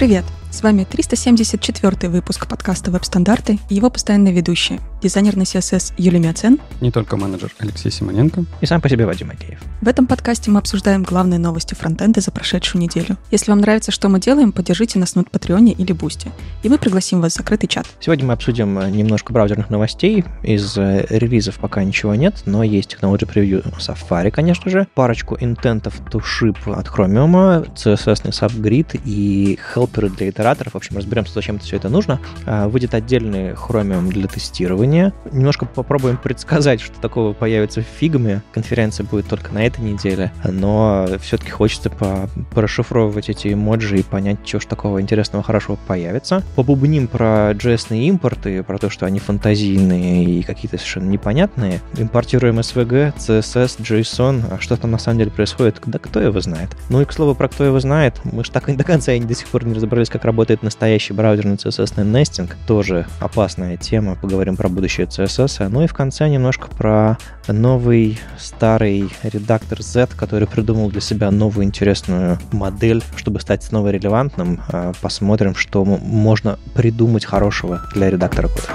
Привет! С вами 374 выпуск подкаста «Веб-стандарты» и его постоянные ведущие дизайнер на CSS Юлия Мяцен, не только менеджер Алексей Симоненко и сам по себе Вадим Акеев. В этом подкасте мы обсуждаем главные новости фронтенда за прошедшую неделю. Если вам нравится, что мы делаем, поддержите нас на Патреоне или Бусти, и мы пригласим вас в закрытый чат. Сегодня мы обсудим э, немножко браузерных новостей. Из э, релизов пока ничего нет, но есть Technology Preview Safari, конечно же, парочку интентов to ship от Chromium, CSS-ный subgrid и хелперы для итераторов. В общем, разберемся, зачем это все это нужно. А, выйдет отдельный Chromium для тестирования приложение. Немножко попробуем предсказать, что такого появится в фигме. Конференция будет только на этой неделе, но все-таки хочется по расшифровывать эти эмоджи и понять, что ж такого интересного, хорошего появится. Побубним про js импорты, про то, что они фантазийные и какие-то совершенно непонятные. Импортируем SVG, CSS, JSON, а что там на самом деле происходит, да кто его знает. Ну и, к слову, про кто его знает, мы же так и до конца и до сих пор не разобрались, как работает настоящий браузерный CSS-нестинг. Тоже опасная тема, поговорим про будущее CSS. Ну и в конце немножко про новый старый редактор Z, который придумал для себя новую интересную модель, чтобы стать снова релевантным. Э, посмотрим, что можно придумать хорошего для редактора кода.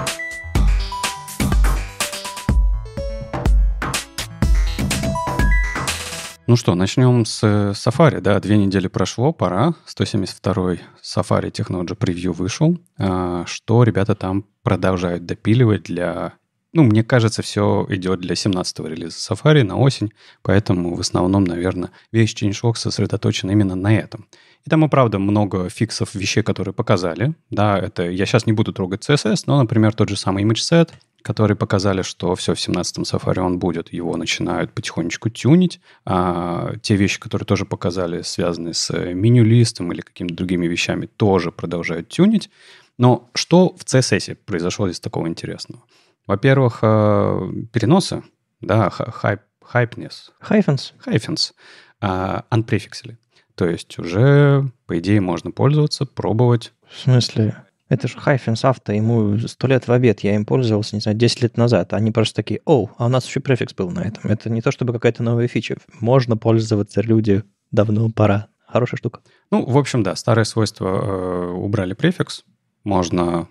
Ну что, начнем с э, Safari. Да, две недели прошло, пора. 172-й Safari Technology Preview вышел. А, что ребята там продолжают допиливать для... Ну, мне кажется, все идет для 17-го релиза Safari на осень, поэтому в основном, наверное, весь ChangeLog сосредоточен именно на этом. И там и правда много фиксов вещей, которые показали. Да, это я сейчас не буду трогать CSS, но, например, тот же самый ImageSet, которые показали, что все, в 17-м Safari он будет. Его начинают потихонечку тюнить. А те вещи, которые тоже показали, связанные с э, меню-листом или какими-то другими вещами, тоже продолжают тюнить. Но что в CSS произошло из такого интересного? Во-первых, э, переносы, да, хайп, хайпнес. Хайфенс. Хайфенс. Анпрефиксили. То есть уже, по идее, можно пользоваться, пробовать. В смысле? Это же Hyphens авто, ему сто лет в обед, я им пользовался, не знаю, 10 лет назад. Они просто такие, о а у нас еще префикс был на этом. Это не то чтобы какая-то новая фича. Можно пользоваться, люди, давно пора. Хорошая штука. Ну, в общем, да, старое свойство э, убрали префикс. Можно...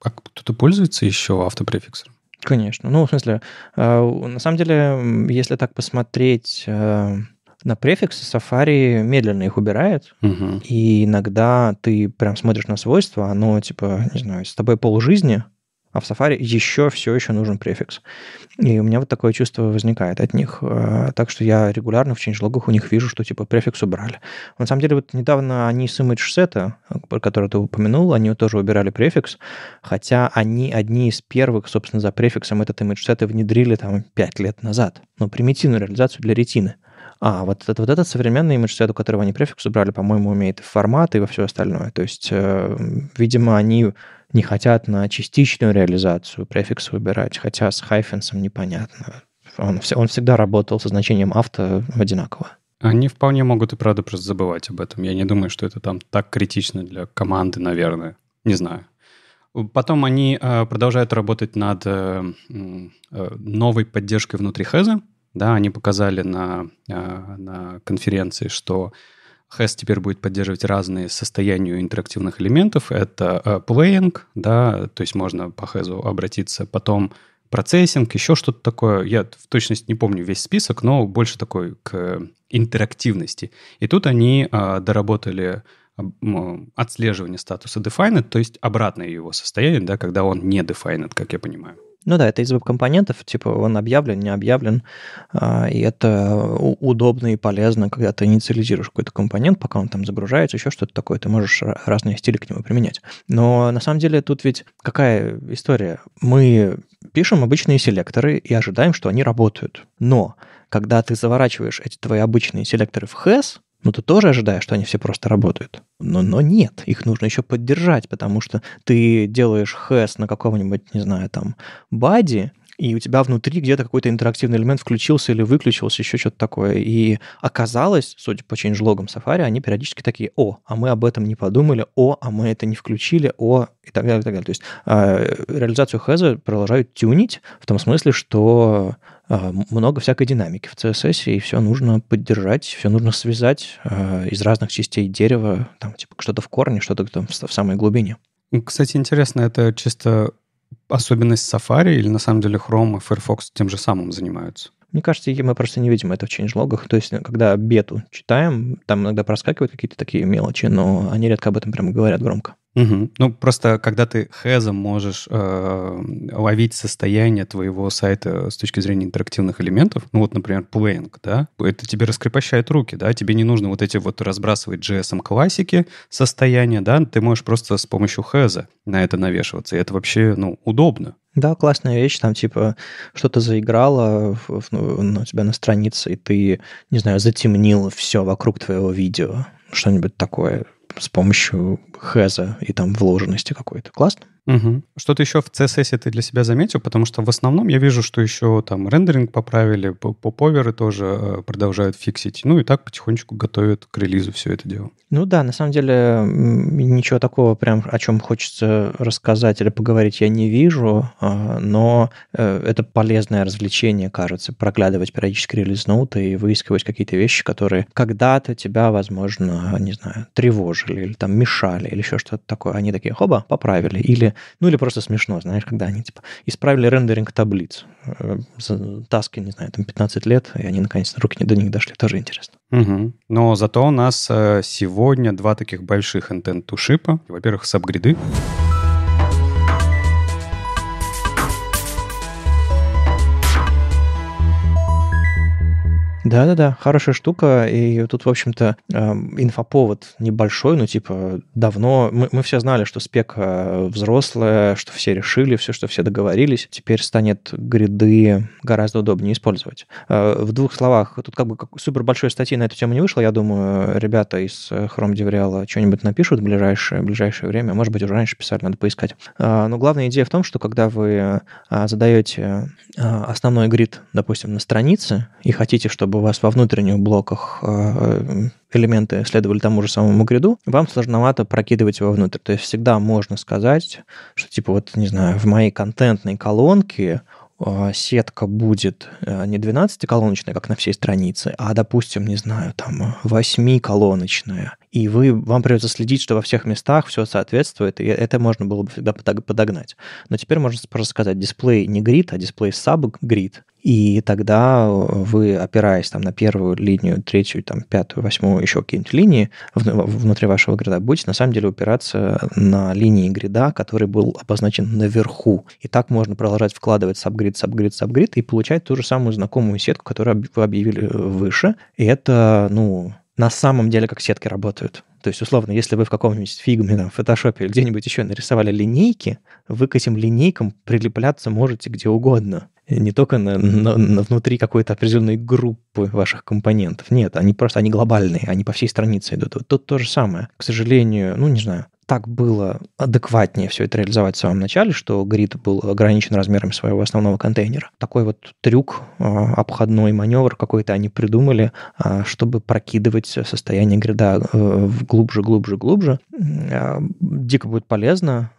Как кто-то пользуется еще автопрефиксом? Конечно. Ну, в смысле, э, на самом деле, если так посмотреть... Э, на префиксы Safari медленно их убирает, угу. и иногда ты прям смотришь на свойства, оно типа, не знаю, с тобой полжизни, а в Safari еще все еще нужен префикс. И у меня вот такое чувство возникает от них. А, так что я регулярно в логах у них вижу, что типа префикс убрали. На самом деле вот недавно они с image сета, который ты упомянул, они тоже убирали префикс, хотя они одни из первых, собственно, за префиксом этот image сет внедрили там 5 лет назад. но ну, примитивную реализацию для ретины. А, вот, этот вот этот современный имидж-сет, у которого они префикс убрали, по-моему, умеет и формат, и во все остальное. То есть, э, видимо, они не хотят на частичную реализацию префикса выбирать, хотя с хайфенсом непонятно. Он, он всегда работал со значением авто одинаково. Они вполне могут и правда просто забывать об этом. Я не думаю, что это там так критично для команды, наверное. Не знаю. Потом они э, продолжают работать над э, э, новой поддержкой внутри Хеза. Да, они показали на, а, на конференции, что ХЭС теперь будет поддерживать разные состояния интерактивных элементов. Это а, playing, да, то есть можно по Hess обратиться. Потом процессинг, еще что-то такое. Я в точности не помню весь список, но больше такой к интерактивности. И тут они а, доработали отслеживание статуса defined, то есть обратное его состояние, да, когда он не defined, как я понимаю. Ну да, это из веб-компонентов, типа он объявлен, не объявлен, а, и это удобно и полезно, когда ты инициализируешь какой-то компонент, пока он там загружается, еще что-то такое, ты можешь разные стили к нему применять. Но на самом деле тут ведь какая история? Мы пишем обычные селекторы и ожидаем, что они работают. Но когда ты заворачиваешь эти твои обычные селекторы в HES, ну ты тоже ожидаешь, что они все просто работают. Но, но нет, их нужно еще поддержать, потому что ты делаешь хэс на каком-нибудь, не знаю, там, бади, и у тебя внутри где-то какой-то интерактивный элемент включился или выключился, еще что-то такое. И оказалось, судя по ченджлогам Safari, они периодически такие, о, а мы об этом не подумали, о, а мы это не включили, о, и так далее, и так далее. То есть э, реализацию хэза продолжают тюнить в том смысле, что а, много всякой динамики в CSS, и все нужно поддержать, все нужно связать э, из разных частей дерева, там, типа, что-то в корне, что-то там в самой глубине. Кстати, интересно, это чисто особенность Safari или на самом деле Chrome и Firefox тем же самым занимаются? Мне кажется, мы просто не видим это в ченджлогах. То есть, когда бету читаем, там иногда проскакивают какие-то такие мелочи, но они редко об этом прямо говорят громко. Угу. Ну, просто когда ты хэзом можешь э, ловить состояние твоего сайта с точки зрения интерактивных элементов, ну вот, например, playing, да, это тебе раскрепощает руки, да, тебе не нужно вот эти вот разбрасывать JSM классики состояния, да, ты можешь просто с помощью хэза на это навешиваться, и это вообще, ну, удобно. Да, классная вещь, там типа что-то заиграло ну, у тебя на странице, и ты, не знаю, затемнил все вокруг твоего видео, что-нибудь такое с помощью хэза и там вложенности какой-то. Классно. Угу. Что-то еще в CSS ты для себя заметил? Потому что в основном я вижу, что еще там рендеринг поправили, поповеры тоже э, продолжают фиксить. Ну и так потихонечку готовят к релизу все это дело. Ну да, на самом деле ничего такого прям, о чем хочется рассказать или поговорить, я не вижу, а, но э, это полезное развлечение, кажется, проглядывать периодически релиз ноуты и выискивать какие-то вещи, которые когда-то тебя, возможно, не знаю, тревожили или там мешали или еще что-то такое. Они такие, хоба, поправили. Или ну или просто смешно, знаешь, когда они типа исправили рендеринг таблиц. Э, таски, не знаю, там 15 лет, и они наконец-то руки до них дошли. Тоже интересно. Угу. Но зато у нас э, сегодня два таких больших интент-тушипа. Во-первых, сабгриды. гриды Да-да-да, хорошая штука, и тут, в общем-то, эм, инфоповод небольшой, ну, типа, давно, мы, мы все знали, что спек э, взрослая, что все решили, все, что все договорились, теперь станет гриды гораздо удобнее использовать. Э, в двух словах, тут как бы супер большой статьи на эту тему не вышло, я думаю, ребята из э, Chrome DevRel что-нибудь напишут в ближайшее, в ближайшее время, может быть, уже раньше писали, надо поискать. Но главная идея в том, что когда вы задаете основной грид, допустим, на странице, и хотите, чтобы чтобы у вас во внутренних блоках э, элементы следовали тому же самому гриду, вам сложновато прокидывать его внутрь. То есть всегда можно сказать, что типа вот, не знаю, в моей контентной колонке э, сетка будет э, не 12-колоночная, как на всей странице, а, допустим, не знаю, там 8-колоночная. И вы, вам придется следить, что во всех местах все соответствует, и это можно было бы всегда подогнать. Но теперь можно просто сказать дисплей не грид, а дисплей саб грид. И тогда э, вы, опираясь там, на первую линию, третью, там, пятую, восьмую, еще какие-нибудь линии внутри вашего грида, будете на самом деле упираться на линии грида, который был обозначен наверху. И так можно продолжать вкладывать сабгрид, сабгрид, сабгрид и получать ту же самую знакомую сетку, которую вы объявили э, выше. И это, ну, на самом деле как сетки работают. То есть, условно, если вы в каком-нибудь фигме, там, в фотошопе или где-нибудь еще нарисовали линейки, вы к этим линейкам прилепляться можете где угодно. Э, не только на, на, на внутри какой-то определенной группы ваших компонентов. Нет, они просто, они глобальные, они по всей странице идут. Вот тут то же самое. К сожалению, ну, не знаю, так было адекватнее все это реализовать в самом начале, что грид был ограничен размером своего основного контейнера. Такой вот трюк, а, обходной маневр какой-то они придумали, а, чтобы прокидывать состояние грида э, глубже, глубже, глубже. А, дико будет полезно.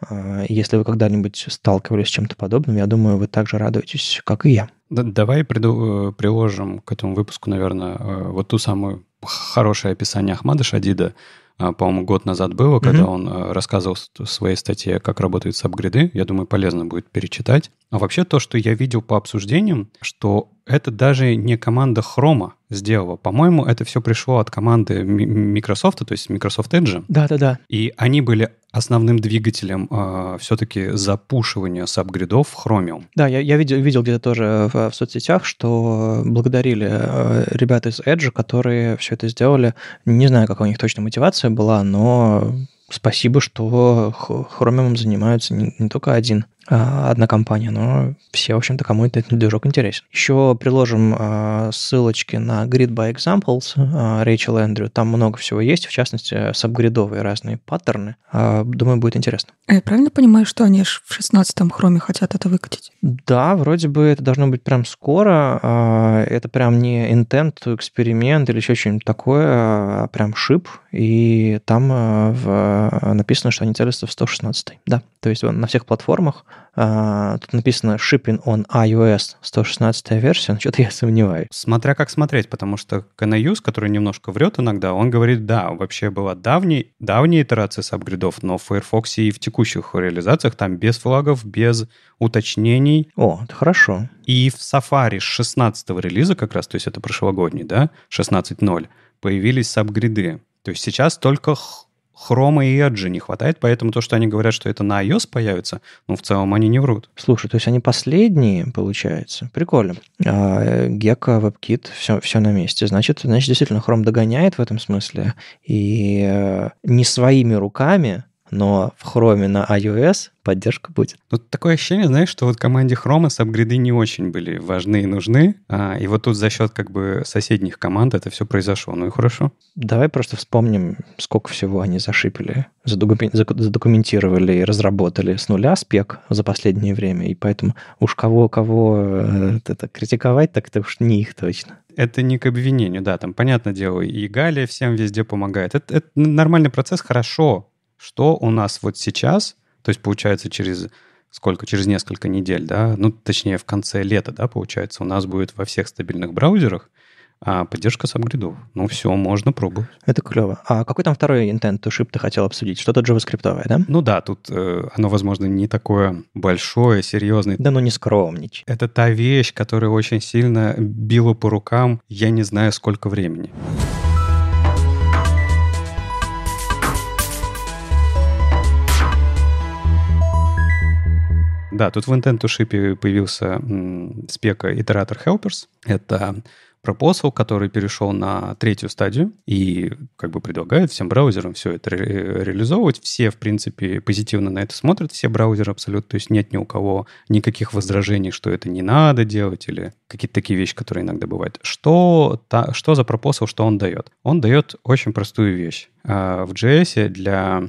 Если вы когда-нибудь сталкивались с чем-то подобным, я думаю, вы также радуетесь, как и я. Давай приду, э, приложим к этому выпуску, наверное, э, вот ту самую хорошее описание Ахмада Шадида, а, по-моему, год назад было, когда mm-hmm. он э, рассказывал в своей статье, как работают сабгриды. Я думаю, полезно будет перечитать. А вообще то, что я видел по обсуждениям, что это даже не команда Хрома сделала. По-моему, это все пришло от команды Microsoft, то есть Microsoft Edge. Да-да-да. И они были основным двигателем э, а, все-таки запушивания сабгридов в Chromium. Да, я, я видел, видел где-то тоже в, в соцсетях, что благодарили э, ребята из Edge, которые все это сделали. Не знаю, какая у них точно мотивация была, но спасибо, что хромиумом занимаются не, не только один а, одна компания, но все, в общем-то, кому этот движок интересен. Еще приложим а, ссылочки на Grid by Examples э, Рэйчел Эндрю. Там много всего есть, в частности, сабгридовые разные паттерны. А, думаю, будет интересно. Я правильно понимаю, что они аж в 16-м хроме хотят это выкатить? Да, вроде бы это должно быть прям скоро. это прям не интент, эксперимент или еще что-нибудь такое, а прям шип. И там в, написано, что они целятся в 116 й Да, то есть на всех платформах а, тут написано shipping on iOS 116 версия, но что-то я сомневаюсь. Смотря как смотреть, потому что Canayus, который немножко врет иногда, он говорит, да, вообще была давней, давняя итерация с апгридов, но в Firefox и в текущих реализациях там без флагов, без уточнений. О, это хорошо. И в Safari с 16 релиза как раз, то есть это прошлогодний, да, 16.0, появились сабгриды. То есть сейчас только Хрома и Edge не хватает, поэтому то, что они говорят, что это на iOS появится, ну, в целом они не врут. Слушай, то есть они последние, получается. Прикольно. А, Гека, WebKit, все, все на месте. Значит, значит, действительно, Chrome догоняет в этом смысле. И э, не своими руками но в Chrome на iOS поддержка будет. Тут такое ощущение, знаешь, что вот команде Chrome сабгриды не очень были важны и нужны, а, и вот тут за счет как бы соседних команд это все произошло. Ну и хорошо. Давай просто вспомним, сколько всего они зашипили, задокументировали и разработали с нуля спек за последнее время, и поэтому уж кого-кого это критиковать, так это уж не их точно это не к обвинению, да, там, понятное дело, и Галя всем везде помогает. Это, это нормальный процесс, хорошо, что у нас вот сейчас, то есть получается через сколько, через несколько недель, да, ну, точнее, в конце лета, да, получается, у нас будет во всех стабильных браузерах а, поддержка сабгридов. Ну, все, можно пробовать. Это клево. А какой там второй intent to ship ты хотел обсудить? Что-то джаваскриптовое, да? Ну да, тут э, оно, возможно, не такое большое, серьезное. Да ну не скромничай. Это та вещь, которая очень сильно била по рукам я не знаю сколько времени. Да, тут в Intent появился м, спека Iterator Helpers. Это Proposal, который перешел на третью стадию и как бы предлагает всем браузерам все это ре- реализовывать. Все, в принципе, позитивно на это смотрят, все браузеры абсолютно. То есть нет ни у кого никаких возражений, что это не надо делать или какие-то такие вещи, которые иногда бывают. Что, та, что за Proposal, что он дает? Он дает очень простую вещь. А, в JS для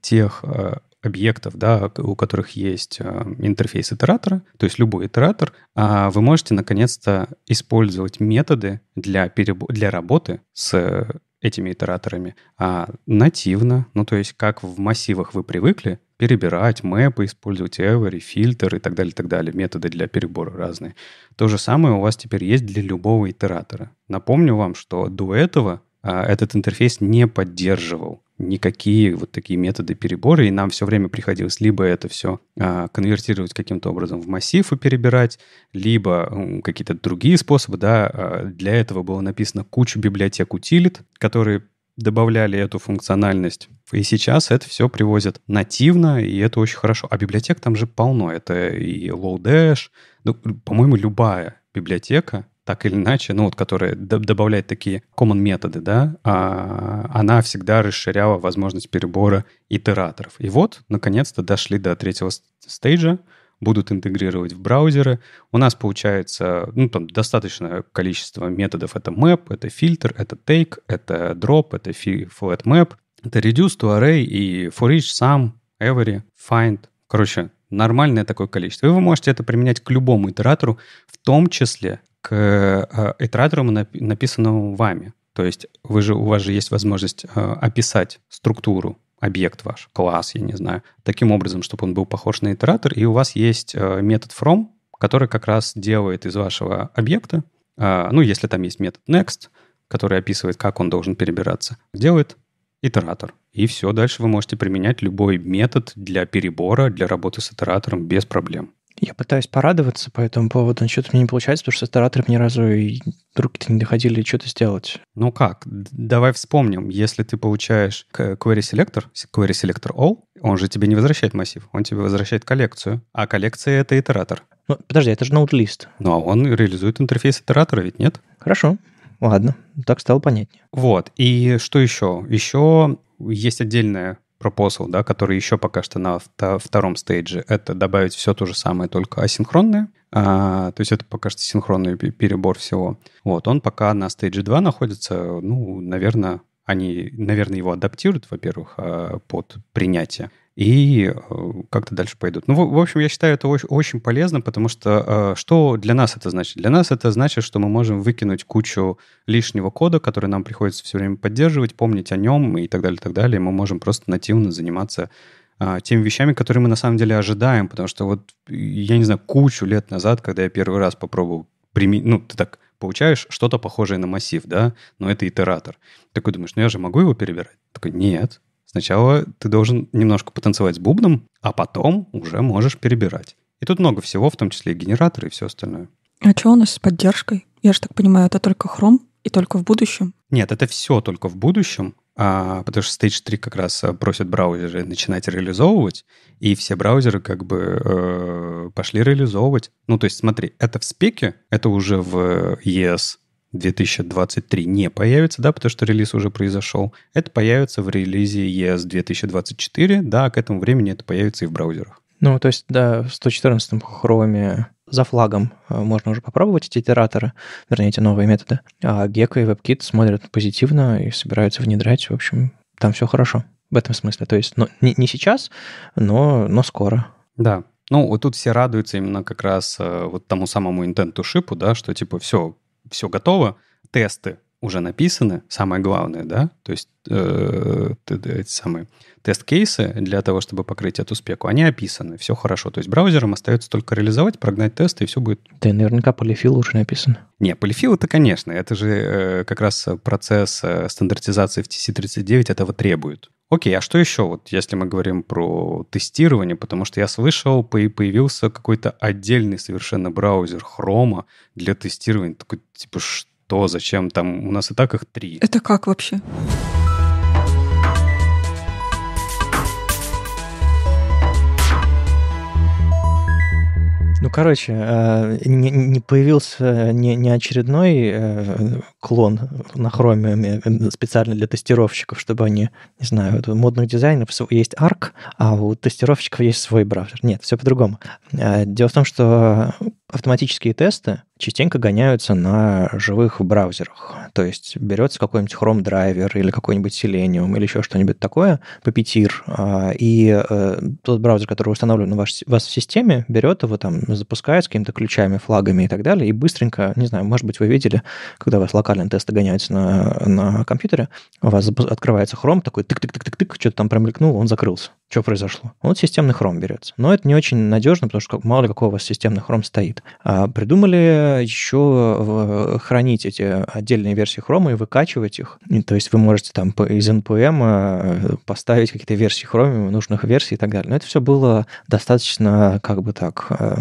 тех э, объектов, да, у которых есть э, интерфейс итератора, то есть любой итератор, а, вы можете наконец-то использовать методы для, переб... для работы с э, этими итераторами, а нативно, ну то есть как в массивах вы привыкли, перебирать мэпы, использовать every, фильтр и так далее, так далее, методы для перебора разные. То же самое у вас теперь есть для любого итератора. Напомню вам, что до этого а, этот интерфейс не поддерживал никакие вот такие методы перебора, и нам все время приходилось либо это все а, конвертировать каким-то образом в массив и перебирать, либо какие-то другие способы, да, а, для этого было написано кучу библиотек утилит, которые добавляли эту функциональность. И сейчас это все привозят нативно, и это очень хорошо. А библиотек там же полно. Это и Lodash, ну, по-моему, любая библиотека, так или иначе, ну вот, которая добавляет такие common методы, да, а, она всегда расширяла возможность перебора итераторов. И вот, наконец-то дошли до третьего стейджа, будут интегрировать в браузеры. У нас получается ну, там, достаточное количество методов. Это map, это filter, это take, это drop, это flat map, это reduce to array и for each, sum, every, find. Короче, нормальное такое количество. И вы можете это применять к любому итератору, в том числе к э, итератору, написанному вами. То есть вы же, у вас же есть возможность э, описать структуру объект ваш, класс, я не знаю, таким образом, чтобы он был похож на итератор. И у вас есть э, метод from, который как раз делает из вашего объекта, ну, если там есть метод next, который описывает, как он должен перебираться, делает итератор. И все, дальше вы можете применять любой метод для перебора, для работы с итератором без проблем. Я пытаюсь порадоваться по этому поводу, но что-то мне не получается, потому что с старатором ни разу и руки-то не доходили что-то сделать. Ну как? Давай вспомним. Если ты получаешь query selector, query selector all, он же тебе не возвращает массив, он тебе возвращает коллекцию. А коллекция — это итератор. Ну, подожди, это же ноут-лист. Ну, а он реализует интерфейс итератора, ведь нет? Хорошо. Ладно, так стало понятнее. Вот. И что еще? Еще есть отдельная proposal, да, который еще пока что на втором стейдже, это добавить все то же самое, только асинхронное. А, то есть это пока что синхронный перебор всего. Вот, он пока на стейдже 2 находится, ну, наверное, они, наверное, его адаптируют, во-первых, а, под принятие и э, как-то дальше пойдут. Ну, в, общем, я считаю это очень, полезно, потому что э, что для нас это значит? Для нас это значит, что мы можем выкинуть кучу лишнего кода, который нам приходится все время поддерживать, помнить о нем и так далее, и так далее. Мы можем просто нативно заниматься а, теми вещами, которые мы на самом деле ожидаем, потому что вот, я не знаю, кучу лет назад, когда я первый раз попробовал применить, ну, ты так получаешь что-то похожее на массив, да, но это итератор. Такой думаешь, ну я же могу его перебирать? Такой, нет, Сначала ты должен немножко потанцевать с бубном, а потом уже можешь перебирать. И тут много всего, в том числе и генераторы и все остальное. А что у нас с поддержкой? Я же так понимаю, это только Chrome и только в будущем? Нет, это все только в будущем, а, потому что Stage 3 как раз э, просят браузеры начинать реализовывать, и все браузеры как бы э, пошли реализовывать. Ну, то есть смотри, это в спеке, это уже в э, ES, 2023 не появится, да, потому что релиз уже произошел. Это появится в релизе ES 2024, да, к этому времени это появится и в браузерах. Ну, то есть, да, в 114-м хроме за флагом э, можно уже попробовать эти итераторы, вернее, эти новые методы. А Gecko и WebKit смотрят позитивно и собираются внедрять. В общем, там все хорошо в этом смысле. То есть, ну, не, не сейчас, но, но скоро. Да, ну, вот тут все радуются именно как раз э, вот тому самому интенту шипу, да, что типа все, все готово, тесты уже написаны, самое главное, да, то есть э, эти самые тест-кейсы для того, чтобы покрыть эту спеку, они описаны, все хорошо. То есть браузером остается только реализовать, прогнать тесты, и все будет... Да, наверняка полифил уже написан. Не, полифил это, конечно, это же э, как раз процесс э, стандартизации в TC39 этого требует. Окей, а что еще, вот если мы говорим про тестирование, потому что я слышал, появился какой-то отдельный совершенно браузер Хрома для тестирования. Такой, типа, что что, зачем там. У нас и так их три. Это как вообще? Ну, короче, э, не, появился э, не, не очередной э, клон на хроме специально для тестировщиков, чтобы они, не знаю, у модных дизайнеров есть ARC, а у тестировщиков есть свой браузер. Нет, все по-другому. Дело в том, что автоматические тесты частенько гоняются на живых браузерах. То есть берется какой-нибудь Chrome драйвер или какой-нибудь Selenium или еще что-нибудь такое, Puppeteer, а, и э, тот браузер, который установлен у вас, у вас в системе, берет его там, запускает с какими-то ключами, флагами и так далее, и быстренько, не знаю, может быть, вы видели, когда у вас локальные тесты гоняются на, на компьютере, у вас открывается Chrome, такой тык-тык-тык-тык-тык, что-то там промелькнуло, он закрылся что произошло? Вот системный хром берется. Но это не очень надежно, потому что мало ли какой у вас системный хром стоит. А придумали еще э, хранить эти отдельные версии хрома и выкачивать их. И, то есть вы можете там из NPM эм, э, поставить какие-то версии хрома, нужных версий и так далее. Но это все было достаточно, как бы так, э,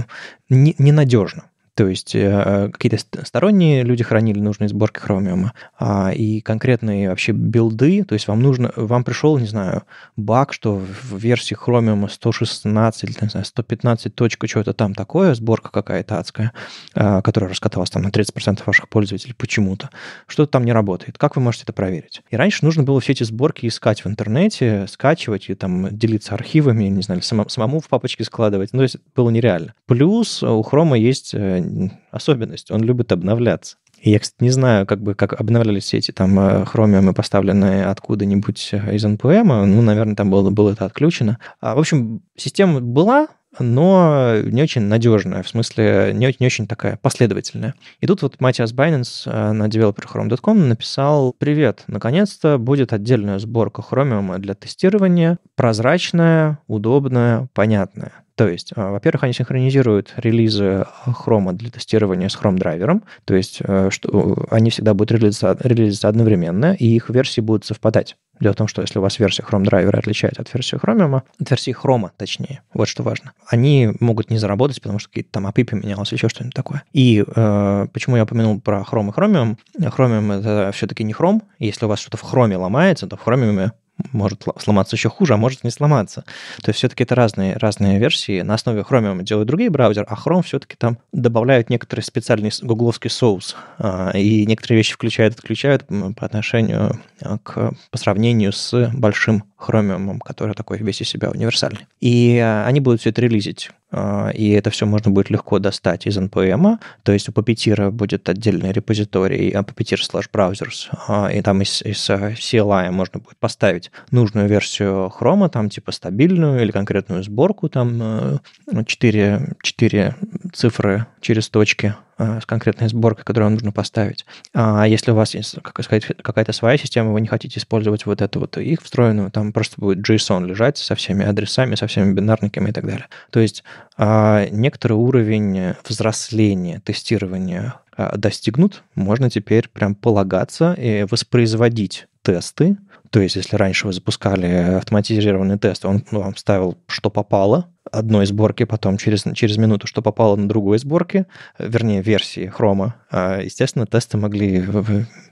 ненадежно. То есть э, а, какие-то сторонние люди хранили нужные сборки Chromium, а, и конкретные вообще билды, то есть вам нужно, вам пришел, не знаю, баг, что в версии Chromium 116 не знаю, 115 точка, что-то там такое, сборка какая-то адская, а, которая раскаталась там на 30% ваших пользователей почему-то. Что-то там не работает. Как вы можете это проверить? И раньше нужно было все эти сборки искать в интернете, скачивать и там делиться архивами, не знаю, самому в папочке складывать. Ну, то есть было нереально. Плюс э, у Хрома есть э, особенность, он любит обновляться. И я, кстати, не знаю, как бы как обновлялись все эти там э, хромиумы, поставленные откуда-нибудь э, из NPM. Ну, наверное, там было, было это отключено. А, в общем, система была, но не очень надежная, в смысле не, не очень такая последовательная. И тут вот Матиас Байненс э, на developer.chrome.com написал «Привет, наконец-то будет отдельная сборка хромиума для тестирования, прозрачная, удобная, понятная». То есть, э, во-первых, они синхронизируют релизы э, Chrome для тестирования с Chrome драйвером, то есть э, что, они всегда будут релизиться, релизиться одновременно, и их версии будут совпадать. Дело в том, что если у вас версия Chrome драйвера отличается от версии Chromium, от версии Chrome, точнее, вот что важно, они могут не заработать, потому что какие-то там API поменялось, еще что-нибудь такое. И э, почему я упомянул про Chrome и Chromium? Chromium — это все-таки не Chrome. Если у вас что-то в Chrome ломается, то в Chromium может сломаться еще хуже, а может не сломаться. То есть все-таки это разные, разные версии. На основе Chromium делают другие браузеры, а Chrome все-таки там добавляют некоторый специальный гугловский соус. А, и некоторые вещи включают, отключают по отношению а, к, по сравнению с большим Chromium, который такой весь из себя универсальный. И а, они будут все это релизить. А, и это все можно будет легко достать из NPM. То есть у Puppeteer будет отдельный репозиторий а Puppeteer slash browsers, а, и там из, из CLI можно будет поставить нужную версию Chrome, там типа стабильную или конкретную сборку, там 4, 4 ну, цифры через точки Э, с конкретной сборкой, которую вам нужно поставить. А если у вас есть, как сказать, какая-то своя система, вы не хотите использовать вот эту вот их встроенную, там просто будет JSON лежать со всеми адресами, со всеми бинарниками и так далее. То есть а, некоторый уровень взросления, тестирования а, достигнут, можно теперь прям полагаться и воспроизводить тесты. То есть, если раньше вы запускали автоматизированный тест, он вам ставил, что попало, одной сборки, потом через, через минуту, что попало на другой сборке, э, вернее, версии хрома. Э, естественно, тесты могли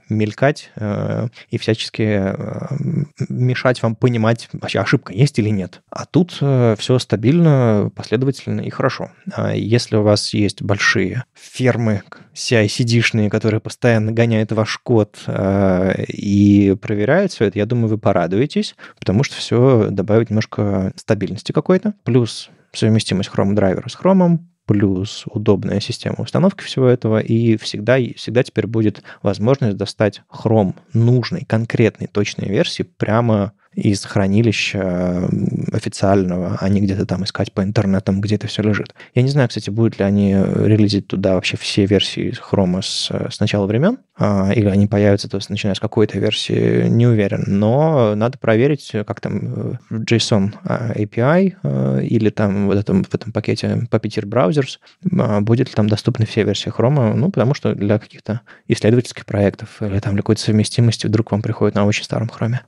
мелькать э, и всячески мешать вам понимать, вообще ошибка есть или нет. А тут все стабильно, последовательно и хорошо. А если у вас есть большие фермы CI-CD-шные, которые постоянно гоняют ваш код и проверяют все это, я думаю, вы порадуетесь, потому что все добавит немножко стабильности какой-то. Плюс совместимость Chrome драйвера с Chrome, плюс удобная система установки всего этого, и всегда, всегда теперь будет возможность достать Chrome нужной, конкретной, точной версии прямо из хранилища официального, а не где-то там искать по интернетам, где это все лежит. Я не знаю, кстати, будут ли они релизить туда вообще все версии Chrome с, э, с начала времен, а, или они появятся, то есть, начиная с какой-то версии, не уверен. Но надо проверить, э, как там э, JSON а, API или там вот этом, в этом пакете Puppeteer Browsers, а, будет ли там доступны все версии Chrome, ну, потому что для каких-то исследовательских проектов или там для какой-то совместимости вдруг вам приходит на очень старом хроме.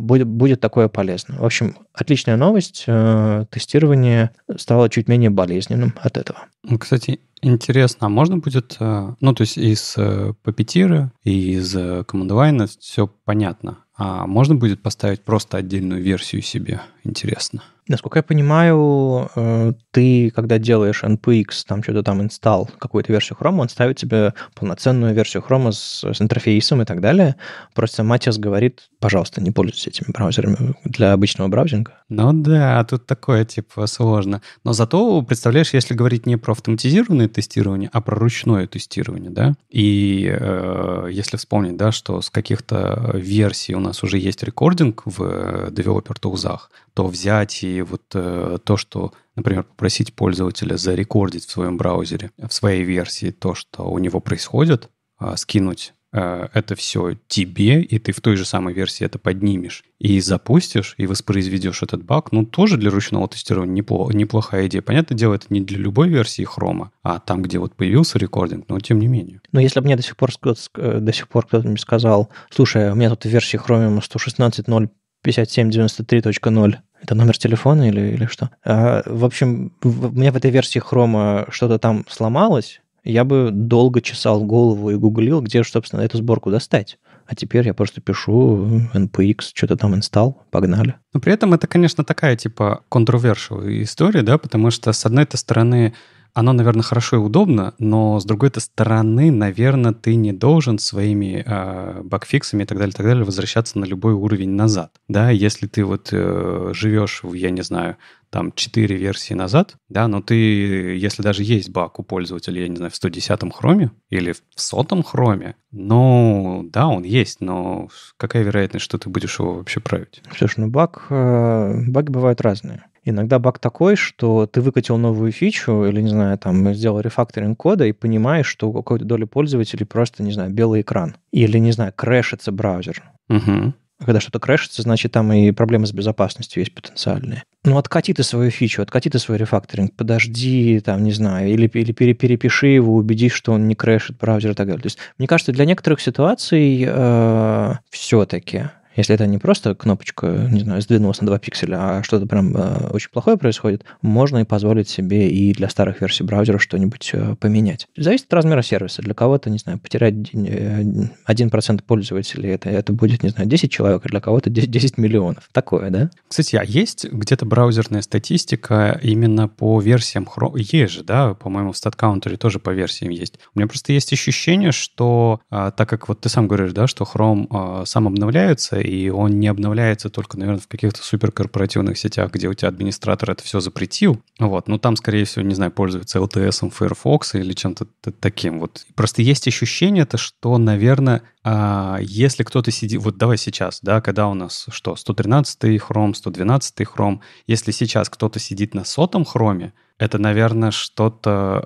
Будет, будет такое полезно. В общем, отличная новость. Э, тестирование стало чуть менее болезненным от этого. Ну, кстати, интересно, а можно будет... Э, ну, то есть из э, Puppeteer из Command Line все понятно. А можно будет поставить просто отдельную версию себе? Интересно. Насколько я понимаю, э, ты, когда делаешь NPX, там что-то там install какую-то версию Chrome, он ставит тебе полноценную версию Chrome с, с интерфейсом и так далее. Просто Матиас говорит, пожалуйста, не пользуйтесь этими браузерами для обычного браузинга. Ну да, тут такое, типа, сложно. Но зато, представляешь, если говорить не про автоматизированное тестирование, а про ручное тестирование, да, и э, если вспомнить, да, что с каких-то версий у нас уже есть рекординг в Developer э, Tools, то взять и вот э, то, что, например, попросить пользователя зарекордить в своем браузере, в своей версии то, что у него происходит, э, скинуть э, это все тебе, и ты в той же самой версии это поднимешь и запустишь, и воспроизведешь этот баг, ну, тоже для ручного тестирования непло- неплохая идея. Понятное дело, это не для любой версии хрома, а там, где вот появился рекординг, но тем не менее. Но если бы мне до сих пор, э, до сих пор кто-то мне сказал, слушай, а у меня тут в версии хрома 116.0 5793.0. Это номер телефона или, или что? А, в общем, в, у меня в этой версии хрома что-то там сломалось. Я бы долго чесал голову и гуглил, где же, собственно, эту сборку достать. А теперь я просто пишу npx, что-то там install, погнали. Но при этом это, конечно, такая типа controversial история, да, потому что с одной-то стороны оно, наверное, хорошо и удобно, но с другой стороны, наверное, ты не должен своими э, бакфиксами и так далее, и так далее возвращаться на любой уровень назад. Да, если ты вот э, живешь, я не знаю, там 4 версии назад, да, но ты, если даже есть баг у пользователя, я не знаю, в 110-м хроме или в 100-м хроме, ну, да, он есть, но какая вероятность, что ты будешь его вообще править? Слушай, ну баг, э, баги бывают разные. Иногда баг такой, что ты выкатил новую фичу или, не знаю, там, сделал рефакторинг кода и понимаешь, что у какой-то доли пользователей просто, не знаю, белый экран. Или, не знаю, крэшится браузер. Угу. Когда что-то крэшится, значит, там и проблемы с безопасностью есть потенциальные. Ну, откати ты свою фичу, откати ты свой рефакторинг, подожди, там, не знаю, или, или пере, перепиши его, убедись, что он не крэшит браузер и так далее. То есть, мне кажется, для некоторых ситуаций э, все-таки если это не просто кнопочка, не знаю, сдвинулась на 2 пикселя, а что-то прям э, очень плохое происходит, можно и позволить себе и для старых версий браузера что-нибудь э, поменять. Зависит от размера сервиса. Для кого-то, не знаю, потерять 1% э, пользователей, это, это будет, не знаю, 10 человек, а для кого-то 10, 10 миллионов. Такое, да? Кстати, а есть где-то браузерная статистика именно по версиям Chrome? Есть же, да, по-моему, в StatCounter тоже по версиям есть. У меня просто есть ощущение, что, э, так как вот ты сам говоришь, да, что Chrome э, сам обновляется, и он не обновляется только, наверное, в каких-то суперкорпоративных сетях, где у тебя администратор это все запретил. Вот, но там, скорее всего, не знаю, пользуется LTS, Firefox или чем-то таким. Вот. Просто есть ощущение, то, что, наверное, а если кто-то сидит, вот давай сейчас, да, когда у нас что, 113-й хром, 112-й хром, если сейчас кто-то сидит на сотом хроме, это, наверное, что-то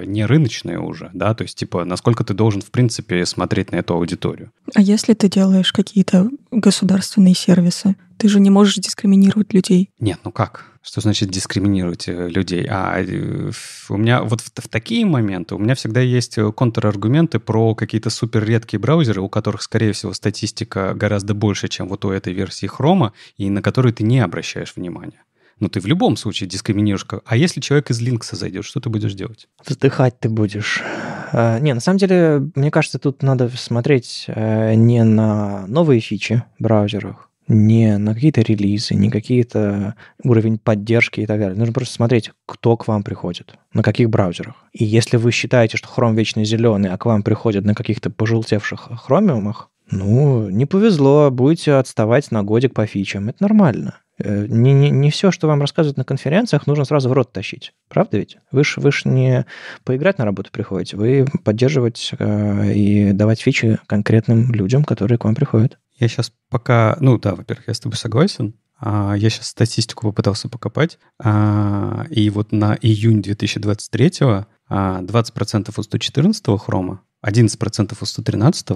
э, не рыночное уже, да, то есть, типа, насколько ты должен, в принципе, смотреть на эту аудиторию. А если ты делаешь какие-то государственные сервисы, ты же не можешь дискриминировать людей. Нет, ну как? Что значит дискриминировать э, людей? А э, у меня вот в, в такие моменты у меня всегда есть э, контраргументы про какие-то супер редкие браузеры, у которых, скорее всего, статистика гораздо больше, чем вот у этой версии Хрома, и на которые ты не обращаешь внимания но ты в любом случае дискриминируешь. А если человек из Линкса зайдет, что ты будешь делать? Вздыхать ты будешь. А, не, на самом деле, мне кажется, тут надо смотреть э, не на новые фичи в браузерах, не на какие-то релизы, не какие-то уровень поддержки и так далее. Нужно просто смотреть, кто к вам приходит, на каких браузерах. И если вы считаете, что хром вечно зеленый, а к вам приходят на каких-то пожелтевших хромиумах, ну, не повезло, будете отставать на годик по фичам. Это нормально. Э, не, не, не все, что вам рассказывают на конференциях, нужно сразу в рот тащить. Правда ведь? Вы же вы не поиграть на работу приходите, вы поддерживать э, и давать фичи конкретным людям, которые к вам приходят. Я сейчас пока... Ну да, во-первых, я с тобой согласен. А, я сейчас статистику попытался покопать. А, и вот на июнь 2023 а, 20% у 114 хрома, 11% у 113,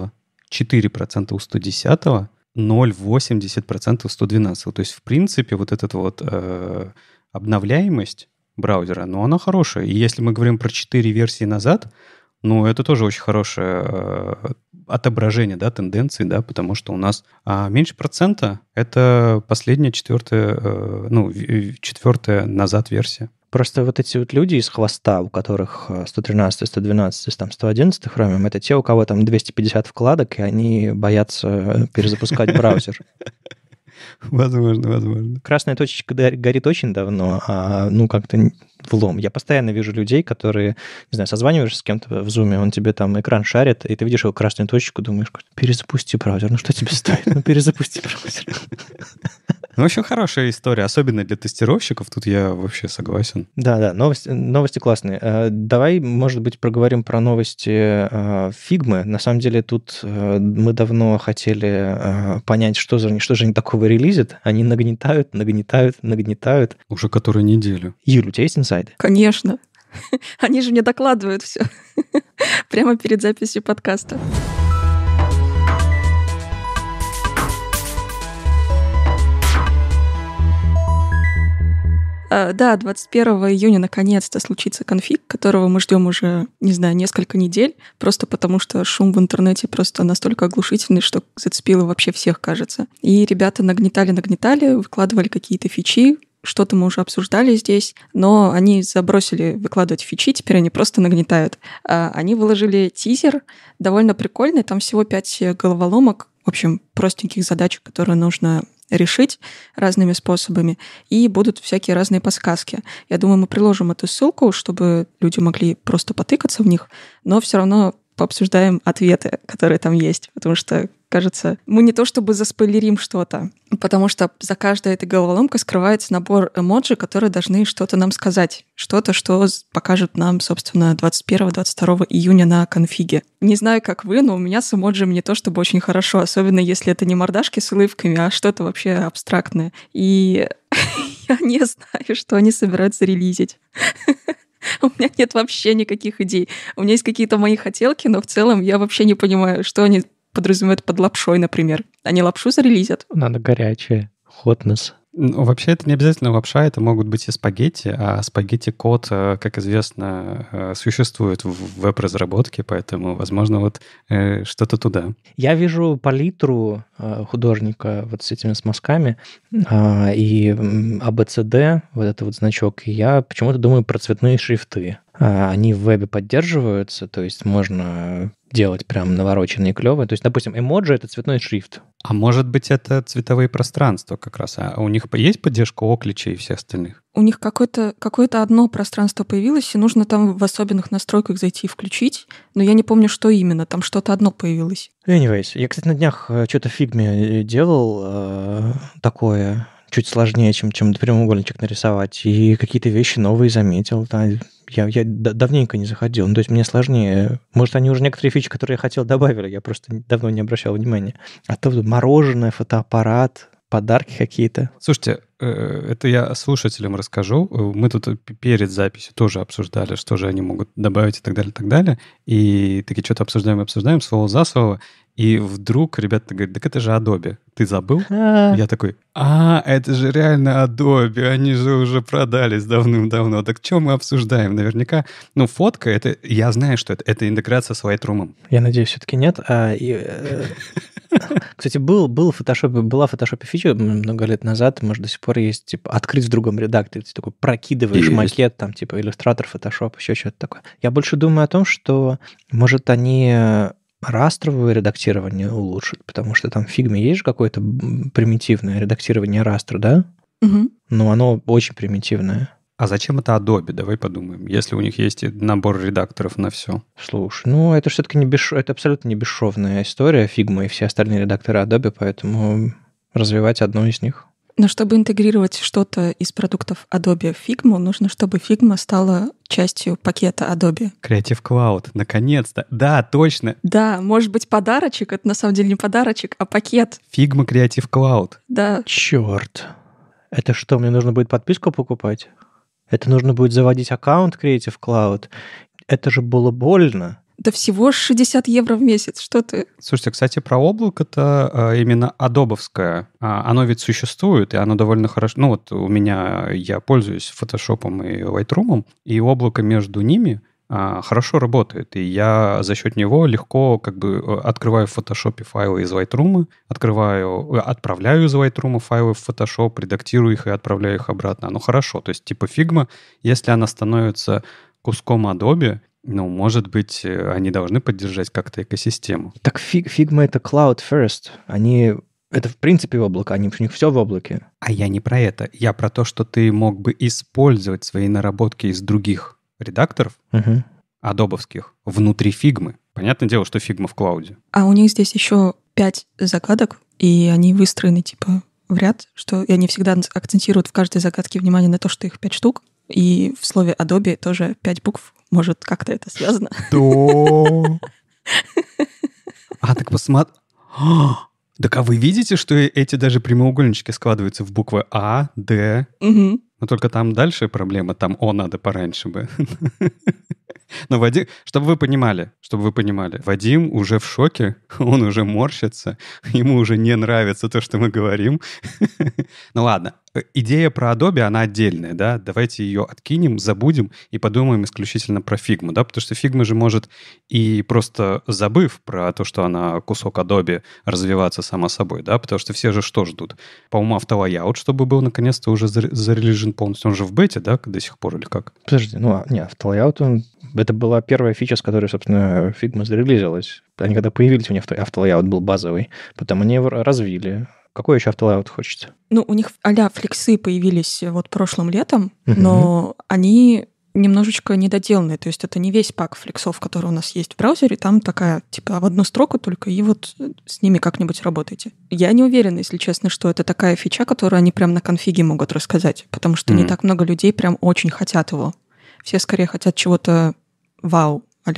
4% у 110, 0,80% 112. То есть, в принципе, вот эта вот э, обновляемость браузера, ну, она хорошая. И если мы говорим про 4 версии назад, ну, это тоже очень хорошее э, отображение, да, тенденции, да, потому что у нас а, меньше процента — это последняя четвертая, э, ну, четвертая назад версия. Просто вот эти вот люди из хвоста, у которых 113, э, 112, там 111 Chromium, это те, у кого там 250 вкладок, и они боятся э, перезапускать браузер. Возможно, возможно. Красная точечка горит очень давно, а ну как-то влом. Я постоянно вижу людей, которые, не знаю, созваниваешься с кем-то в зуме, он тебе там экран шарит, и ты видишь его красную точечку, думаешь, перезапусти браузер, ну что тебе стоит, ну перезапусти браузер. Ну, в общем, хорошая история, особенно для тестировщиков, тут я вообще согласен. Да-да, новости, новости классные. Э, давай, может быть, проговорим про новости фигмы. Э, На самом деле тут э, мы давно хотели понять, что за что же они такого релизят. Они нагнетают, нагнетают, нагнетают. Уже которую неделю. Юль, у тебя есть инсайды? Конечно. Они же мне докладывают все прямо перед записью подкаста. Э, да, 21 июня наконец-то случится конфиг, которого мы ждем уже, не знаю, несколько недель, просто потому что шум в интернете просто настолько оглушительный, что зацепило вообще всех, кажется. И ребята нагнетали-нагнетали, выкладывали какие-то фичи, что-то мы уже обсуждали здесь, но они забросили выкладывать фичи, теперь они просто нагнетают. Э, они выложили тизер, довольно прикольный, там всего пять головоломок, в общем, простеньких задач, которые нужно решить разными способами, и будут всякие разные подсказки. Я думаю, мы приложим эту ссылку, чтобы люди могли просто потыкаться в них, но все равно пообсуждаем ответы, которые там есть, потому что кажется. Мы не то чтобы заспойлерим что-то, потому что за каждой этой головоломкой скрывается набор эмоджи, которые должны что-то нам сказать. Что-то, что покажут нам, собственно, 21-22 июня на конфиге. Не знаю, как вы, но у меня с эмоджи не то чтобы очень хорошо, особенно если это не мордашки с улыбками, а что-то вообще абстрактное. И я не знаю, что они собираются релизить. У меня нет вообще никаких идей. У меня есть какие-то мои хотелки, но в целом я вообще не понимаю, что они подразумевает под лапшой, например. Они лапшу зарелизят. Надо горячее. Hotness. Ну, вообще, это не обязательно лапша, это могут быть и спагетти, а спагетти-код, э, как известно, э, существует в веб-разработке, поэтому, возможно, вот э, что-то туда. Я вижу палитру э, художника вот с этими смазками э, и АБЦД, вот это вот значок, и я почему-то думаю про цветные шрифты. А, они в вебе поддерживаются, то есть можно делать прям навороченные клевые. То есть, допустим, эмоджи — это цветной шрифт. А может быть, это цветовые пространства как раз? А у них есть поддержка окличей и всех остальных? У них какое-то какое одно пространство появилось, и нужно там в особенных настройках зайти и включить, но я не помню, что именно, там что-то одно появилось. Anyways, я, кстати, на днях э, что-то в фигме э, делал э, такое, чуть сложнее, чем, чем прямоугольничек нарисовать, и какие-то вещи новые заметил. Да, я, я давненько не заходил. Ну, то есть мне сложнее. Может, они уже некоторые фичи, которые я хотел, добавили. Я просто давно не обращал внимания. А то мороженое, фотоаппарат, подарки какие-то. Слушайте, Э, это я слушателям расскажу. Мы тут перед записью тоже обсуждали, что же они могут добавить и так далее, и так далее. И такие что-то обсуждаем, обсуждаем, слово за слово. И вдруг ребята говорят, так это же Adobe. Ты забыл? А. Я такой, а, это же реально Adobe. Они же уже продались давным-давно. Так что мы обсуждаем? Наверняка, ну, фотка, это я знаю, что это. Это интеграция с Lightroom. Я надеюсь, все-таки нет. А, и, э, Кстати, был, был в Photoshop, была в фича много лет назад, может, до сих пор пор есть, типа, открыть в другом редакторе. Ты такой прокидываешь есть. макет, там, типа, иллюстратор, фотошоп, еще что-то такое. Я больше думаю о том, что, может, они растровое редактирование улучшат, потому что там в фигме есть же какое-то примитивное редактирование растра, да? Угу. Ну, Но оно очень примитивное. А зачем это Adobe? Давай подумаем. Если у них есть набор редакторов на все. Слушай, ну это все-таки не бесш... это абсолютно не бесшовная история Figma и все остальные редакторы Adobe, поэтому развивать одну из них. Но чтобы интегрировать что-то из продуктов Adobe в Figma, нужно, чтобы Figma стала частью пакета Adobe. Creative Cloud, наконец-то. Да, точно. Да, может быть, подарочек. Это на самом деле не подарочек, а пакет. Figma Creative Cloud. Да. Черт. Это что, мне нужно будет подписку покупать? Это нужно будет заводить аккаунт Creative Cloud? Это же было больно. Да всего 60 евро в месяц, что ты? Слушайте, кстати, про облако это а, именно адобовское. А, оно ведь существует, и оно довольно хорошо... Ну вот у меня, я пользуюсь фотошопом и лайтрумом, и облако между ними а, хорошо работает. И я за счет него легко как бы э, открываю в Photoshop файлы из Lightroom, открываю, э, отправляю из Lightroom файлы в Photoshop, редактирую их и отправляю их обратно. Оно хорошо. То есть типа фигма если она становится куском Adobe, ну, может быть, э, они должны поддержать как-то экосистему. Так фигма это cloud first. Они это в принципе в облако, они, у них все в облаке. А я не про это. Я про то, что ты мог бы использовать свои наработки из других редакторов, угу. адобовских, внутри фигмы. Понятное дело, что фигма в клауде. А у них здесь еще пять загадок, и они выстроены типа в ряд, что и они всегда акцентируют в каждой загадке внимание на то, что их пять штук. И в слове Adobe тоже пять букв. Может, как-то это связано. Да. А, так посмотри. Так а вы видите, что эти даже прямоугольнички складываются в буквы А, Д? Угу. Но только там дальше проблема, там О надо пораньше бы. Но Вадим, чтобы вы понимали, чтобы вы понимали, Вадим уже в шоке, он уже морщится, ему уже не нравится то, что мы говорим. Ну ладно, Э, идея про Adobe, она отдельная, да, давайте ее откинем, забудем и подумаем исключительно про фигму, да, потому что фигма же может и просто забыв про то, что она кусок Adobe, развиваться сама собой, да, потому что все же что ждут? По уму автолайаут, чтобы был наконец-то уже зарелижен полностью, он же в бете, да, до сих пор или как? Подожди, ну, а не, автолайаут, он, это была первая фича, с которой, собственно, фигма зарелизилась. Они когда появились, у них автолайаут был базовый, потом они его развили, какой еще автолайаут хочется? Ну, у них а-ля флексы появились э, вот прошлым летом, но они немножечко недоделанные. То есть это не весь пак флексов, который у нас есть в браузере. Там такая, типа, в одну строку только, и вот э, с ними как-нибудь работаете. Я не уверена, если честно, что это такая фича, которую они прям на конфиге могут рассказать, потому что не так много людей прям очень хотят его. Все скорее хотят чего-то вау, а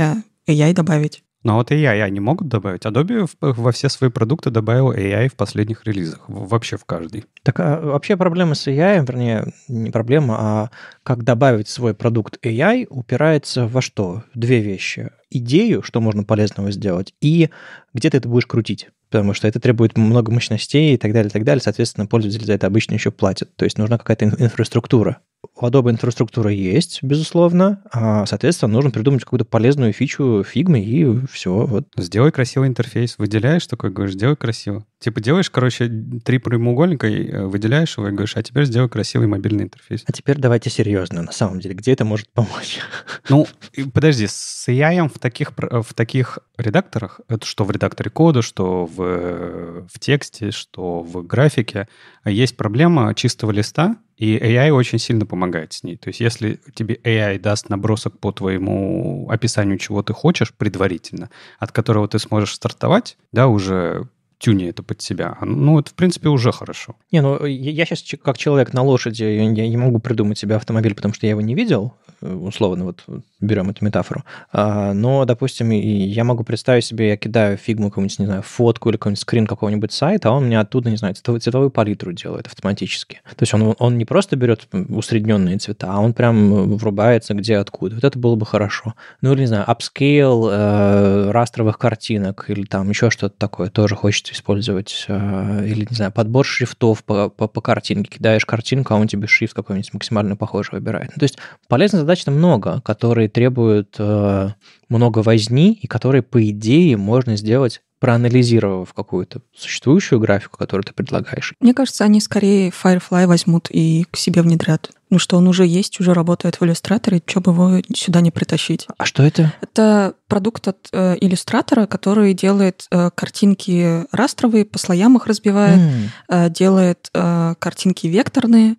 AI добавить. Но вот AI они могут добавить? Adobe во все свои продукты добавил AI в последних релизах, вообще в каждый. Так а вообще проблема с AI, вернее, не проблема, а как добавить свой продукт AI упирается во что? Две вещи. Идею, что можно полезного сделать, и где ты это будешь крутить потому что это требует много мощностей и так далее, и так далее. Соответственно, пользователи за это обычно еще платят. То есть нужна какая-то инфраструктура. У Adobe инфраструктура есть, безусловно. А, соответственно, нужно придумать какую-то полезную фичу фигмы и все. Вот. Сделай красивый интерфейс. Выделяешь такой, говоришь, сделай красиво. Типа делаешь, короче, три прямоугольника, и э, выделяешь его и говоришь, а теперь сделай красивый мобильный интерфейс. А теперь давайте серьезно, на самом деле, где это может помочь? Ну, подожди, с AI в таких, э, в таких редакторах, это что в редакторе кода, что в, э, в тексте, что в графике, есть проблема чистого листа, и AI очень сильно помогает с ней. То есть если тебе AI даст набросок по твоему описанию, чего ты хочешь предварительно, от которого ты сможешь стартовать, да, уже тюни это под себя. Ну, это, в принципе, уже хорошо. Не, ну, я сейчас как человек на лошади, я не могу придумать себе автомобиль, потому что я его не видел, э, условно, вот берем эту метафору. А, но, допустим, я могу представить себе, я кидаю фигму какую-нибудь, не знаю, фотку или какой-нибудь скрин какого-нибудь сайта, а он мне оттуда, не знаю, цветовую, цветовую палитру делает автоматически. То есть он, он не просто берет усредненные цвета, а он прям э, врубается где откуда. Вот это было бы хорошо. Ну, или, не знаю, апскейл э, растровых картинок или там еще что-то такое тоже хочется использовать. Э, или, не знаю, подбор шрифтов по, по, по картинке. Кидаешь картинку, а он тебе шрифт какой-нибудь максимально похожий выбирает. Ну, то есть полезных задач-то много, которые требуют э, много возни и которые, по идее, можно сделать проанализировав какую-то существующую графику, которую ты предлагаешь. Мне кажется, они скорее Firefly возьмут и к себе внедрят. Ну что он уже есть, уже работает в иллюстраторе, что бы его сюда не притащить. А что это? Это продукт от э, иллюстратора, который делает э, картинки растровые, по слоям их разбивает, mm. э, делает э, картинки векторные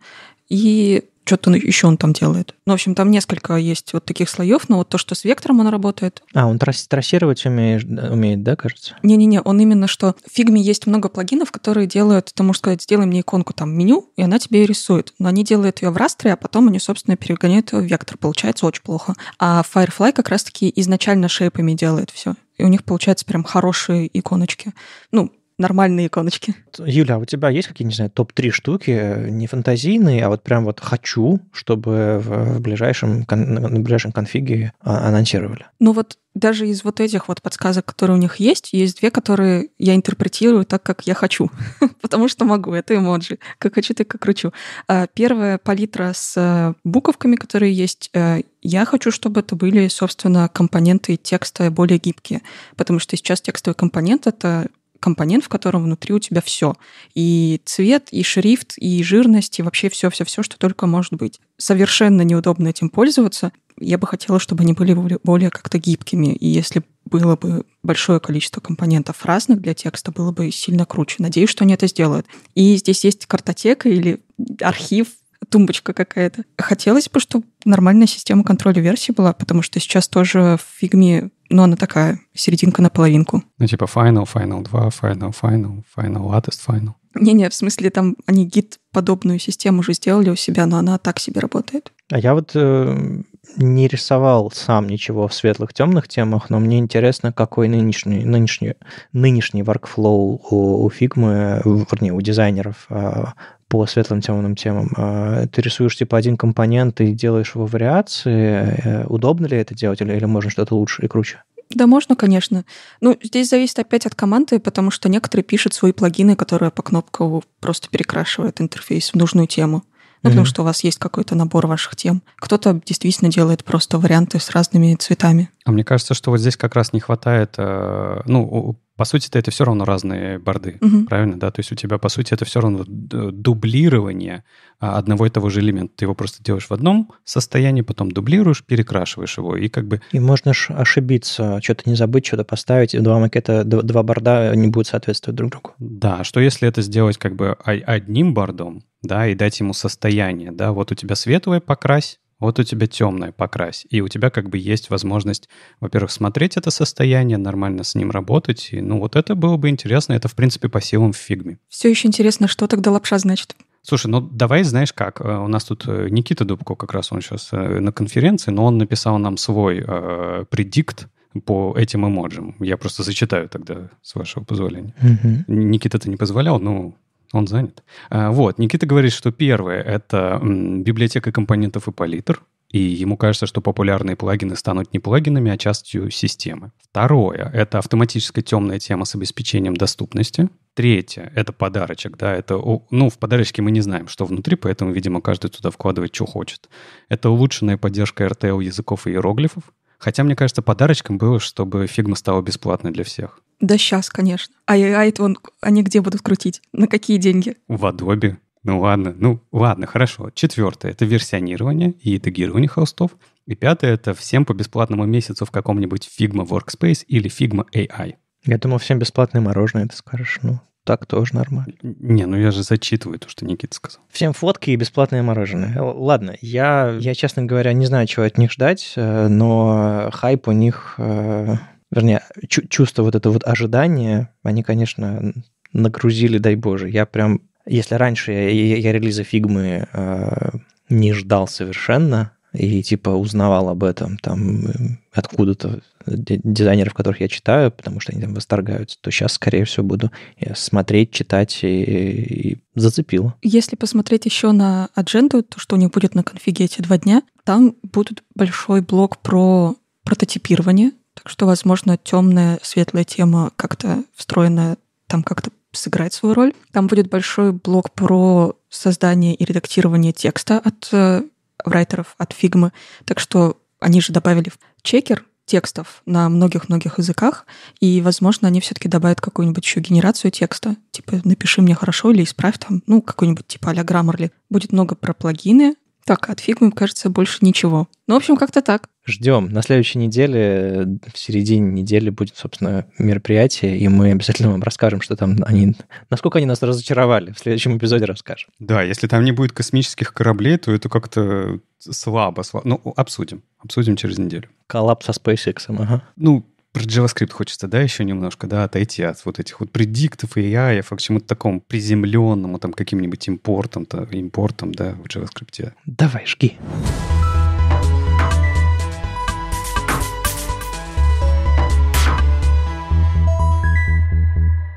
и что-то еще он там делает. Ну, в общем, там несколько есть вот таких слоев, но вот то, что с вектором он работает. А, он трас- трассировать умеет, умеет, да, кажется? Не-не-не, он именно что... В фигме есть много плагинов, которые делают, ты можешь сказать, сделай мне иконку там меню, и она тебе ее рисует. Но они делают ее в растре, а потом они, собственно, перегоняют ее в вектор. Получается очень плохо. А Firefly как раз-таки изначально шейпами делает все и у них получается прям хорошие иконочки. Ну, нормальные иконочки. Юля, а у тебя есть какие, не знаю, топ-3 штуки, э, не фантазийные, а вот прям вот хочу, чтобы в, в ближайшем, на ближайшем конфиге а, анонсировали? Ну вот даже из вот этих вот подсказок, которые у них есть, есть две, которые я интерпретирую так, как я хочу, потому что могу, это эмоджи, как хочу, так и кручу. А, первая палитра с э, буковками, которые есть, э, я хочу, чтобы это были, собственно, компоненты текста более гибкие, потому что сейчас текстовый компонент — это компонент, в котором внутри у тебя все. И цвет, и шрифт, и жирность, и вообще все-все-все, что только может быть. Совершенно неудобно этим пользоваться. Я бы хотела, чтобы они были более как-то гибкими. И если было бы большое количество компонентов разных для текста, было бы сильно круче. Надеюсь, что они это сделают. И здесь есть картотека или архив тумбочка какая-то. Хотелось бы, чтобы нормальная система контроля версий была, потому что сейчас тоже в фигме но она такая, серединка на половинку. Ну, типа Final, Final 2, Final, Final, Final, Latest, Final. Не-не, в смысле, там они гид подобную систему уже сделали у себя, но она так себе работает. А я вот э, не рисовал сам ничего в светлых темных темах, но мне интересно, какой нынешний, нынешний, нынешний workflow у, у фигмы, вернее, у дизайнеров а, по светлым темным темам. А, ты рисуешь типа один компонент и делаешь его вариации. Э, удобно ли это делать или, или можно что-то лучше и круче? Да, можно, конечно. Ну, здесь зависит опять от команды, потому что некоторые пишут свои плагины, которые по кнопкам просто перекрашивают интерфейс в нужную тему ну, потому что у вас есть какой-то набор ваших тем. Кто-то действительно делает просто варианты с разными цветами. А мне кажется, что вот здесь как раз не хватает, э, ну, по сути это все равно разные борды, угу. правильно, да? То есть у тебя, по сути, это все равно э, дублирование а, одного и того же элемента. Ты его просто делаешь в одном состоянии, потом дублируешь, перекрашиваешь его, и как бы... И можно ошибиться, что-то не забыть, что-то поставить, и два макета, два борда не будут соответствовать друг другу. Да, что если это сделать как бы а, одним бордом, да, и дать ему состояние, да, вот у тебя светлое покрась, вот у тебя темное покрась. И у тебя как бы есть возможность, во-первых, смотреть это состояние, нормально с ним работать. И, ну, вот это было бы интересно. Это, в принципе, по силам в фигме. Все еще интересно, что тогда лапша значит. Слушай, ну давай, знаешь как, э, у нас тут э, Никита Дубко как раз, он сейчас э, на конференции, но он написал нам свой э, предикт по этим эмоджам. Я просто зачитаю тогда, с вашего позволения. Угу. Никита-то не позволял, ну, он занят. А, вот, Никита говорит, что первое — это библиотека компонентов и палитр, и ему кажется, что популярные плагины станут не плагинами, а частью системы. Второе — это автоматическая темная тема с обеспечением доступности. Третье — это подарочек, да, это, ну, в подарочке мы не знаем, что внутри, поэтому, видимо, каждый туда вкладывает, что хочет. Это улучшенная поддержка RTL языков и иероглифов. Хотя, мне кажется, подарочком было, чтобы фигма стала бесплатной для всех. Да сейчас, конечно. А, а это он, они где будут крутить? На какие деньги? В Adobe. Ну ладно, ну ладно, хорошо. Четвертое — это версионирование и тегирование холстов. И пятое — это всем по бесплатному месяцу в каком-нибудь Figma Workspace или Figma AI. Я думал, всем бесплатное мороженое, ты скажешь. Ну, так тоже нормально. Не, ну я же зачитываю то, что Никита сказал. Всем фотки и бесплатное мороженое. Э, ладно, я, я, честно говоря, не знаю, чего от них ждать, э, но хайп у них, э, вернее, чувство вот это вот ожидание, они, конечно, нагрузили, дай боже. Я прям, если раньше я, я, я релиза фигмы не ждал совершенно, и типа узнавал об этом там откуда-то дизайнеров, которых я читаю, потому что они там восторгаются, то сейчас, скорее всего, буду смотреть, читать и, и зацепило. Если посмотреть еще на адженду, то, что у них будет на конфиге эти два дня, там будет большой блок про прототипирование, так что, возможно, темная, светлая тема как-то встроена, там как-то сыграть свою роль. Там будет большой блок про создание и редактирование текста от э, райтеров от фигмы. Так что они же добавили в чекер текстов на многих-многих языках, и, возможно, они все-таки добавят какую-нибудь еще генерацию текста, типа «напиши мне хорошо» или «исправь там», ну, какой-нибудь типа а-ля Grammarly. Будет много про плагины, так, от фигмы, кажется, больше ничего. Ну, в общем, как-то так. Ждем. На следующей неделе, в середине недели будет, собственно, мероприятие, и мы обязательно вам расскажем, что там они... Насколько они нас разочаровали. В следующем эпизоде расскажем. Да, если там не будет космических кораблей, то это как-то слабо. слабо. Ну, обсудим. Обсудим через неделю. Коллапс со SpaceX, ага. Ну, про JavaScript хочется, да, еще немножко, да, отойти от вот этих вот предиктов и AI, а к чему-то такому приземленному, там, каким-нибудь импортом, -то, импортом, да, в JavaScript. Давай, жги.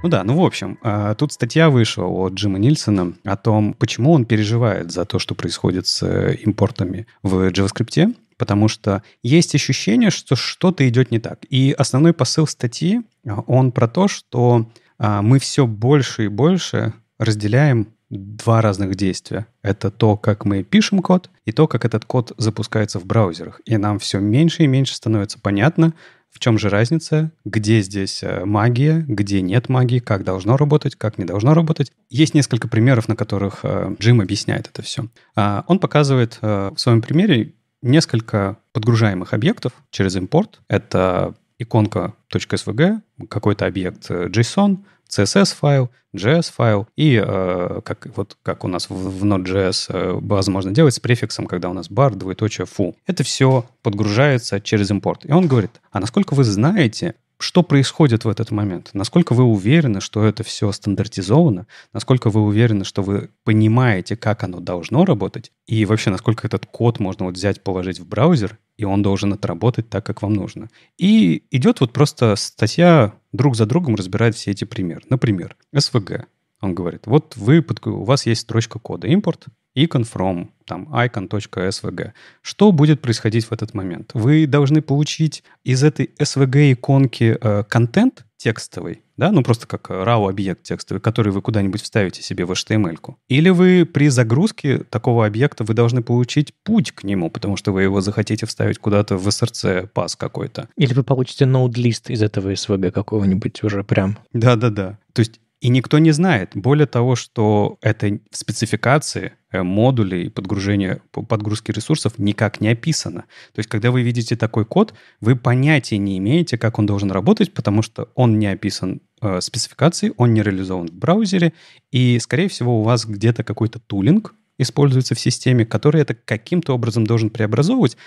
Ну да, ну в общем, а, тут статья вышла от Джима Нильсона о том, почему он переживает за то, что происходит с э, импортами в JavaScript потому что есть ощущение, что что-то идет не так. И основной посыл статьи, э, он про то, что а, мы все больше и больше разделяем два разных действия. Это то, как мы пишем код, и то, как этот код запускается в браузерах. И нам все меньше и меньше становится понятно, в чем же разница, где здесь э, магия, где нет магии, как должно работать, как не должно работать. Есть несколько примеров, на которых э, Джим объясняет это все. А, он показывает в своем примере несколько подгружаемых объектов через импорт. Это иконка .svg, какой-то объект э, JSON, CSS-файл, JS-файл и э, как, вот как у нас в, в Node.js э, базу делать с префиксом, когда у нас bar двоеточие, фу. Это все подгружается через импорт. И он говорит, а насколько вы знаете, что происходит в этот момент? Насколько вы уверены, что это все стандартизовано? Насколько вы уверены, что вы понимаете, как оно должно работать? И вообще, насколько этот код можно вот взять, положить в браузер, и он должен отработать так, как вам нужно. И идет вот просто статья друг за другом разбирает все эти примеры. Например, SVG. Он говорит, вот вы, у вас есть строчка кода импорт, icon from, там, icon.svg. Что будет происходить в этот момент? Вы должны получить из этой svg-иконки э, контент текстовый, да, ну просто как э, RAW-объект текстовый, который вы куда-нибудь вставите себе в html -ку. Или вы при загрузке такого объекта вы должны получить путь к нему, потому что вы его захотите вставить куда-то в src пас какой-то. Или вы получите ноуд-лист из этого SVG какого-нибудь уже прям. Да-да-да. То есть и никто не знает. Более того, что это в спецификации э, модулей подгружения, подгрузки ресурсов никак не описано. То есть, когда вы видите такой код, вы понятия не имеете, как он должен работать, потому что он не описан в э, спецификации, он не реализован в браузере, и, скорее всего, у вас где-то какой-то тулинг используется в системе, который это каким-то образом должен преобразовывать,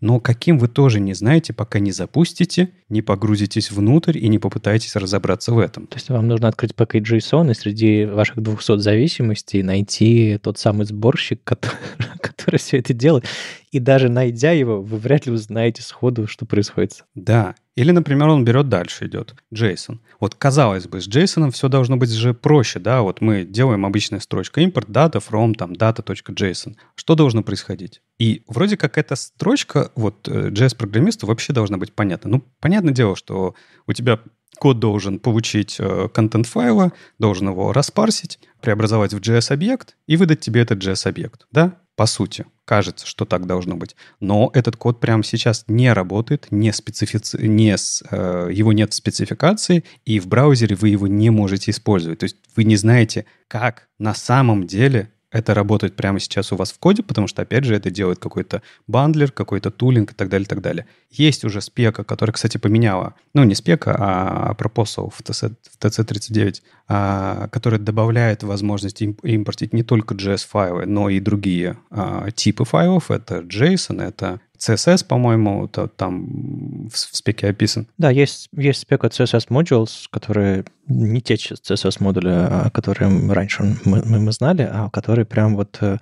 но каким вы тоже не знаете, пока не запустите, не погрузитесь внутрь и не попытаетесь разобраться в этом. То есть вам нужно открыть пакет JSON и среди ваших 200 зависимостей найти тот самый сборщик, который, который все это делает. И даже найдя его, вы вряд ли узнаете сходу, что происходит. Да, или, например, он берет дальше, идет JSON. Вот, казалось бы, с JSON все должно быть же проще, да? Вот мы делаем обычная строчка import data from там data.json. Что должно происходить? И вроде как эта строчка вот э, JS-программисту вообще должна быть понятна. Ну, понятное дело, что у тебя код должен получить э, контент файла, должен его распарсить, преобразовать в JS-объект и выдать тебе этот JS-объект, да? по сути. Кажется, что так должно быть. Но этот код прямо сейчас не работает, не специфици... не с... Э, его нет в спецификации, и в браузере вы его не можете использовать. То есть вы не знаете, как на самом деле это работает прямо сейчас у вас в коде, потому что, опять же, это делает какой-то бандлер, какой-то тулинг и так далее, и так далее. Есть уже спека, которая, кстати, поменяла, ну, не спека, а, а пропосол в, TC, в TC39, а, которая добавляет возможность импортить не только JS-файлы, но и другие а, типы файлов. Это JSON, это CSS, по-моему, а, там в, в спеке описан. Да, есть, есть спека CSS modules, которые не те CSS модули, а, а, которые раньше мы, мы, мы знали, а которые прям вот э,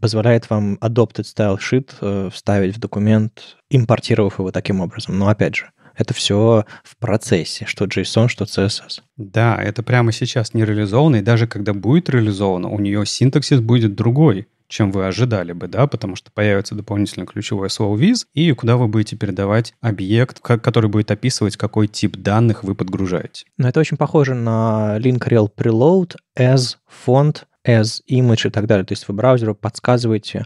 позволяет вам adopted style sheet э, вставить в документ, импортировав его таким образом. Но опять же, это все в процессе, что JSON, что CSS. Да, это прямо сейчас не реализовано, и даже когда будет реализовано, у нее синтаксис будет другой чем вы ожидали бы, да, потому что появится дополнительно ключевое слово виз, и куда вы будете передавать объект, который будет описывать, какой тип данных вы подгружаете. Но это очень похоже на link rel preload as font as image и так далее. То есть вы браузеру подсказываете,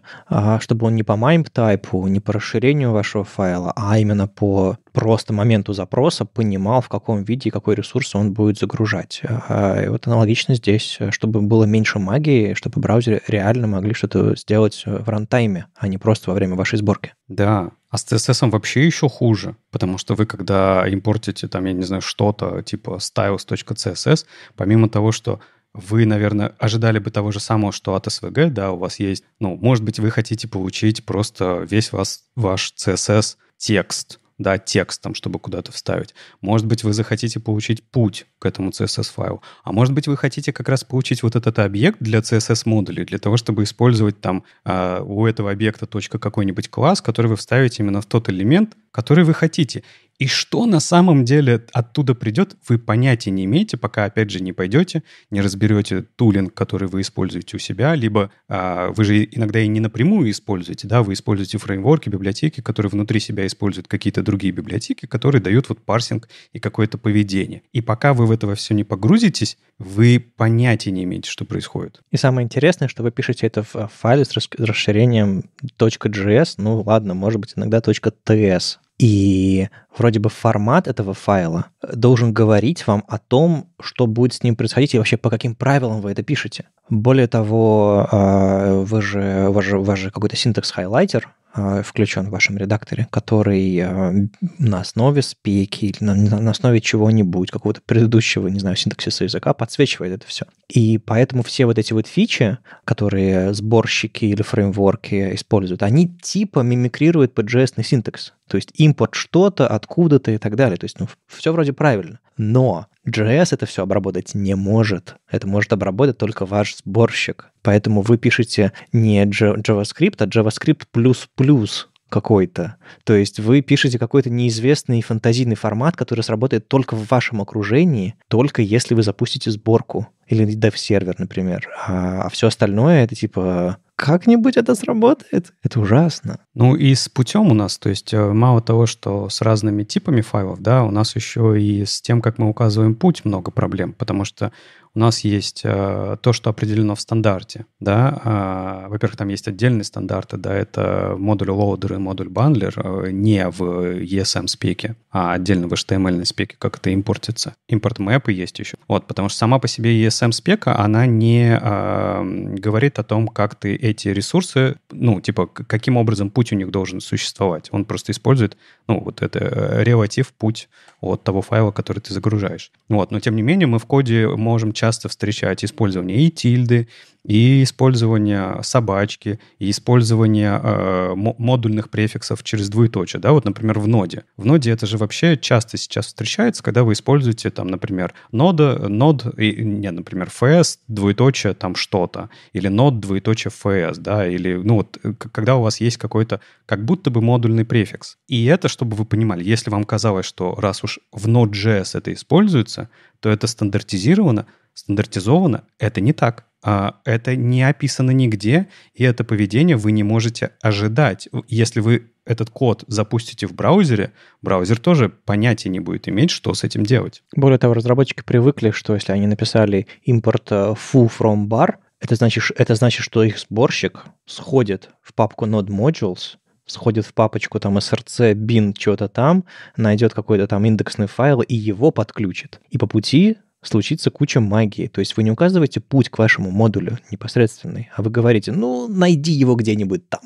чтобы он не по MIME тайпу, не по расширению вашего файла, а именно по просто моменту запроса понимал, в каком виде и какой ресурс он будет загружать. И вот аналогично здесь, чтобы было меньше магии, чтобы браузеры реально могли что-то сделать в рантайме, а не просто во время вашей сборки. Да, а с CSS вообще еще хуже, потому что вы, когда импортите там, я не знаю, что-то типа styles.css, помимо того, что вы, наверное, ожидали бы того же самого, что от СВГ, да, у вас есть, ну, может быть, вы хотите получить просто весь вас, ваш CSS текст, да, текстом, чтобы куда-то вставить. Может быть, вы захотите получить путь к этому CSS-файлу. А может быть, вы хотите как раз получить вот этот объект для CSS-модулей, для того, чтобы использовать там э, у этого объекта точка какой-нибудь класс, который вы вставите именно в тот элемент, который вы хотите. И что на самом деле оттуда придет, вы понятия не имеете, пока, опять же, не пойдете, не разберете тулинг, который вы используете у себя, либо а, вы же иногда и не напрямую используете, да, вы используете фреймворки, библиотеки, которые внутри себя используют какие-то другие библиотеки, которые дают вот парсинг и какое-то поведение. И пока вы в этого все не погрузитесь, вы понятия не имеете, что происходит. И самое интересное, что вы пишете это в а, файле с расширением .js, ну ладно, может быть, иногда .ts, и вроде бы формат этого файла должен говорить вам о том, что будет с ним происходить и вообще по каким правилам вы это пишете. Более того, а, вы же, у вас же, же какой-то синтекс хайлайтер, Э, включен в вашем редакторе, который э, на основе спеки или на, основе чего-нибудь, какого-то предыдущего, не знаю, синтаксиса языка подсвечивает это все. И поэтому все вот эти вот фичи, которые сборщики или фреймворки используют, они типа мимикрируют под JS синтекс. То есть импорт что-то откуда-то и так далее. То есть ну, все вроде правильно. Но JS это все обработать не может. Это может обработать только ваш сборщик. Поэтому вы пишете не JavaScript, а JavaScript плюс-плюс какой-то. То есть вы пишете какой-то неизвестный фантазийный формат, который сработает только в вашем окружении, только если вы запустите сборку или dev-сервер, например. А, а все остальное — это типа как-нибудь это сработает. Это ужасно. Ну и с путем у нас, то есть э, мало того, что с разными типами файлов, да, у нас еще и с тем, как мы указываем путь, много проблем, потому что у нас есть э, то, что определено в стандарте. Да? А, во-первых, там есть отдельные стандарты, да, это модуль loader и модуль bundler э, не в ESM-спеке, а отдельно в HTML-спеке, как это импортится. Импорт-мэпы есть еще. Вот, потому что сама по себе ESM-спека, она не а, говорит о том, как ты эти ресурсы, ну, типа, каким образом путь у них должен существовать. Он просто использует, ну, вот это э, релатив путь от того файла, который ты загружаешь. Вот, но тем не менее мы в коде можем часто встречаете использование и тильды, и использование собачки, и использование э, модульных префиксов через двоеточие, да, вот, например, в ноде. В ноде это же вообще часто сейчас встречается, когда вы используете, там, например, нода, нод, и, не, например, fs, двоеточие, там, что-то, или нод, двоеточие, fs, да, или, ну, вот, э, когда у вас есть какой-то, как будто бы модульный префикс. И это, чтобы вы понимали, если вам казалось, что раз уж в Node.js это используется, то это стандартизировано, стандартизовано, это не так. А, это не описано нигде, и это поведение вы не можете ожидать. Если вы этот код запустите в браузере, браузер тоже понятия не будет иметь, что с этим делать. Более того, разработчики привыкли, что если они написали импорт э, foo from bar, это значит, это значит, что их сборщик сходит в папку node modules, сходит в папочку там src bin что-то там, найдет какой-то там индексный файл и его подключит. И по пути случится куча магии. То есть вы не указываете путь к вашему модулю непосредственный, а вы говорите, ну, найди его где-нибудь там,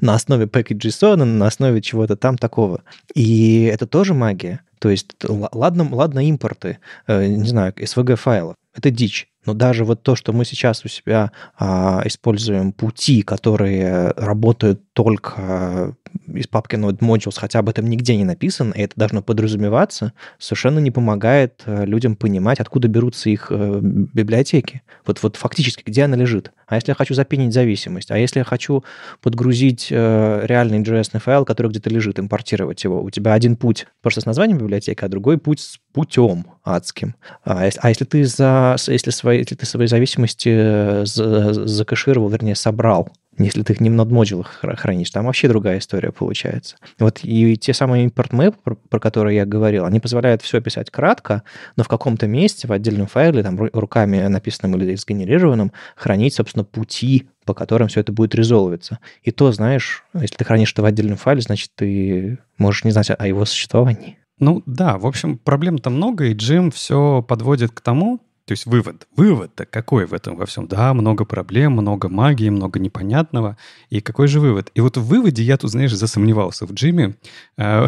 на основе package.json, на основе чего-то там такого. И это тоже магия. То есть, ладно, ладно импорты, э, не знаю, SVG файлов. Это дичь. Но даже вот то, что мы сейчас у себя а, используем пути, которые работают только э, из папки Node Modules, хотя об этом нигде не написано, и это должно подразумеваться, совершенно не помогает э, людям понимать, откуда берутся их э, библиотеки. Вот, вот фактически, где она лежит. А если я хочу запинить зависимость? А если я хочу подгрузить реальный JS файл, который где-то лежит, импортировать его? У тебя один путь просто с названием библиотеки, а другой путь с путем адским. А, а если ты за, если свои если ты свои зависимости э, э, закэшировал, вернее, собрал, если ты их не в надмодулах хранишь, там вообще другая история получается. Вот и те самые импорт мэп, про, про которые я говорил, они позволяют все писать кратко, но в каком-то месте, в отдельном файле, там руками написанным или сгенерированным, хранить, собственно, пути, по которым все это будет резолвиться. И то, знаешь, если ты хранишь это в отдельном файле, значит, ты можешь не знать о его существовании. Ну да, в общем, проблем-то много, и Джим все подводит к тому, то есть вывод. Вывод-то какой в этом во всем? Да, много проблем, много магии, много непонятного. И какой же вывод? И вот в выводе я тут, знаешь, засомневался в Джиме, а,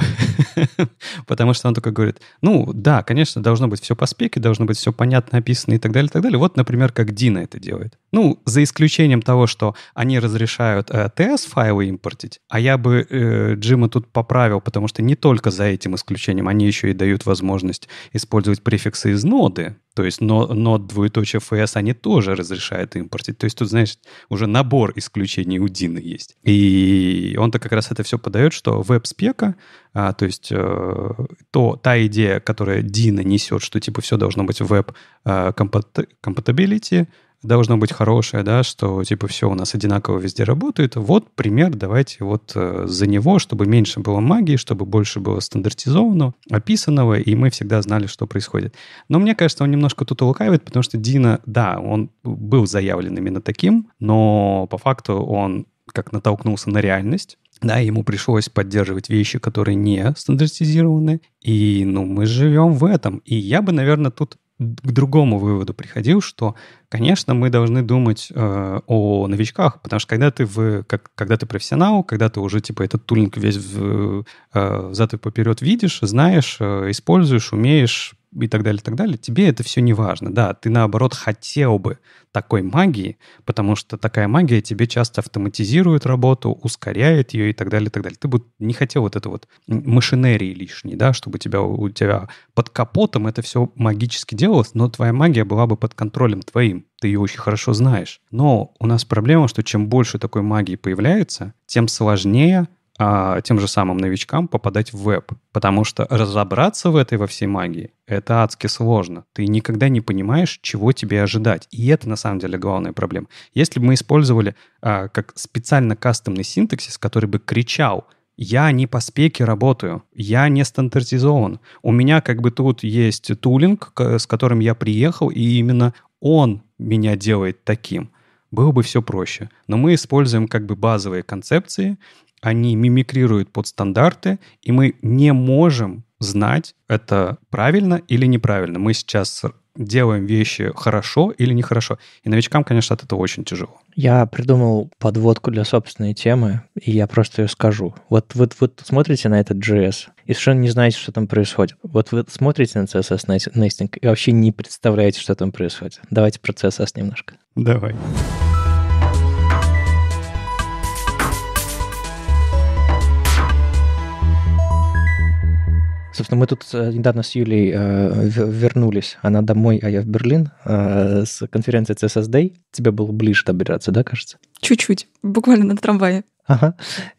потому что он только говорит, ну да, конечно, должно быть все по спеке, должно быть все понятно описано и так далее, и так далее. Вот, например, как Дина это делает. Ну, за исключением того, что они разрешают TS-файлы э, импортить, а я бы э, Джима тут поправил, потому что не только за этим исключением, они еще и дают возможность использовать префиксы из ноды, то есть но, но двоеточие FS, они тоже разрешают импортить. То есть тут, знаешь, уже набор исключений у Дины есть. И он-то как раз это все подает, что веб-спека, а, то есть э, то, та идея, которая Дина несет, что типа все должно быть веб-компатабилити, э, должно быть хорошее, да, что типа все у нас одинаково везде работает. Вот пример, давайте вот э, за него, чтобы меньше было магии, чтобы больше было стандартизованного, описанного, и мы всегда знали, что происходит. Но мне кажется, он немножко тут лукавит, потому что Дина, да, он был заявлен именно таким, но по факту он как натолкнулся на реальность, да, ему пришлось поддерживать вещи, которые не стандартизированы. И, ну, мы живем в этом. И я бы, наверное, тут к другому выводу приходил, что, конечно, мы должны думать э, о новичках, потому что когда ты в, как, когда ты профессионал, когда ты уже типа этот тулинг весь в, э, взад и поперед видишь, знаешь, э, используешь, умеешь, и так далее, и так далее, тебе это все не важно. Да, ты наоборот хотел бы такой магии, потому что такая магия тебе часто автоматизирует работу, ускоряет ее и так далее, и так далее. Ты бы не хотел вот это вот машинерии лишней, да, чтобы тебя, у тебя под капотом это все магически делалось, но твоя магия была бы под контролем твоим. Ты ее очень хорошо знаешь. Но у нас проблема, что чем больше такой магии появляется, тем сложнее а, тем же самым новичкам попадать в веб. Потому что разобраться в этой во всей магии — это адски сложно. Ты никогда не понимаешь, чего тебе ожидать. И это, на самом деле, главная проблема. Если бы мы использовали а, как специально кастомный синтаксис, который бы кричал я не по спеке работаю, я не стандартизован. У меня как бы тут есть тулинг, с которым я приехал, и именно он меня делает таким. Было бы все проще. Но мы используем как бы базовые концепции, они мимикрируют под стандарты, и мы не можем знать, это правильно или неправильно. Мы сейчас делаем вещи хорошо или нехорошо. И новичкам, конечно, от этого очень тяжело. Я придумал подводку для собственной темы, и я просто ее скажу. Вот вы вот, вот смотрите на этот JS и совершенно не знаете, что там происходит. Вот вы смотрите на CSS nesting и вообще не представляете, что там происходит. Давайте про CSS немножко. Давай. Давай. Конечно, мы тут э, недавно с Юлей э, вернулись. Она домой, а я в Берлин э, с конференции CSS Day. Тебе было ближе добираться, да, кажется? Чуть-чуть, буквально на трамвае. Ага.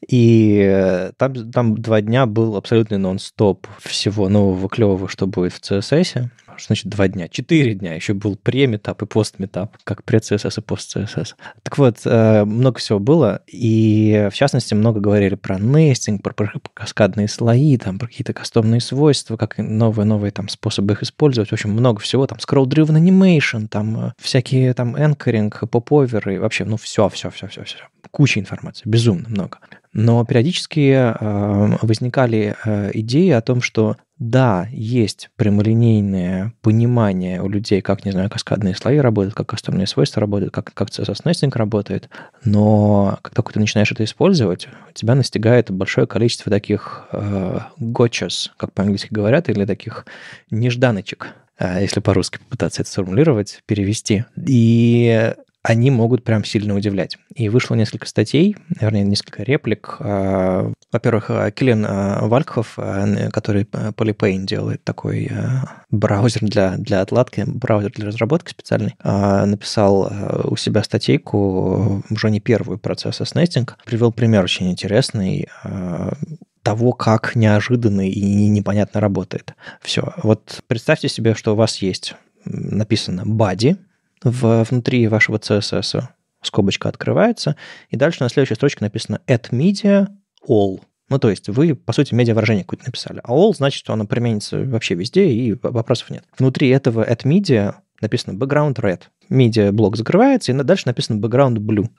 И э, там, там два дня был абсолютный нон-стоп всего нового клевого, что будет в CSS. А что значит два дня? Четыре дня. Еще был пре-метап и пост-метап, как пре-CSS и пост-CSS. Так вот, э, много всего было, и в частности много говорили про нестинг, про, про каскадные слои, там, про какие-то кастомные свойства, как новые-новые там способы их использовать. В общем, много всего. Там scroll-driven animation, там э, всякие там anchoring, поп и вообще, ну, все, все, все, все, все. Куча информации, безумно много. Но периодически э, возникали э, идеи о том, что да, есть прямолинейное понимание у людей, как, не знаю, каскадные слои работают, как остальные свойства работают, как, как CSS nesting работает, но как только ты начинаешь это использовать, тебя настигает большое количество таких э, как по-английски говорят, или таких нежданочек, э, если по-русски попытаться это сформулировать, перевести. И они могут прям сильно удивлять. И вышло несколько статей, вернее, несколько реплик. А, во-первых, э, Киллен э, Вальков, э, который Polypane делает такой браузер для, для отладки, браузер для разработки специальный, а, написал у себя статейку, уже не первую, про CSS Nesting. Привел пример очень интересный того, как неожиданно и непонятно работает. Все. Вот представьте себе, что у вас есть написано body, в, внутри вашего CSS. Скобочка открывается, и дальше на следующей строчке написано at media all. Ну, то есть вы, по сути, медиа-выражение какое-то написали. А all значит, что оно применится вообще везде, и вопросов нет. Внутри этого at media написано background red. медиа блок закрывается, и дальше написано background blue.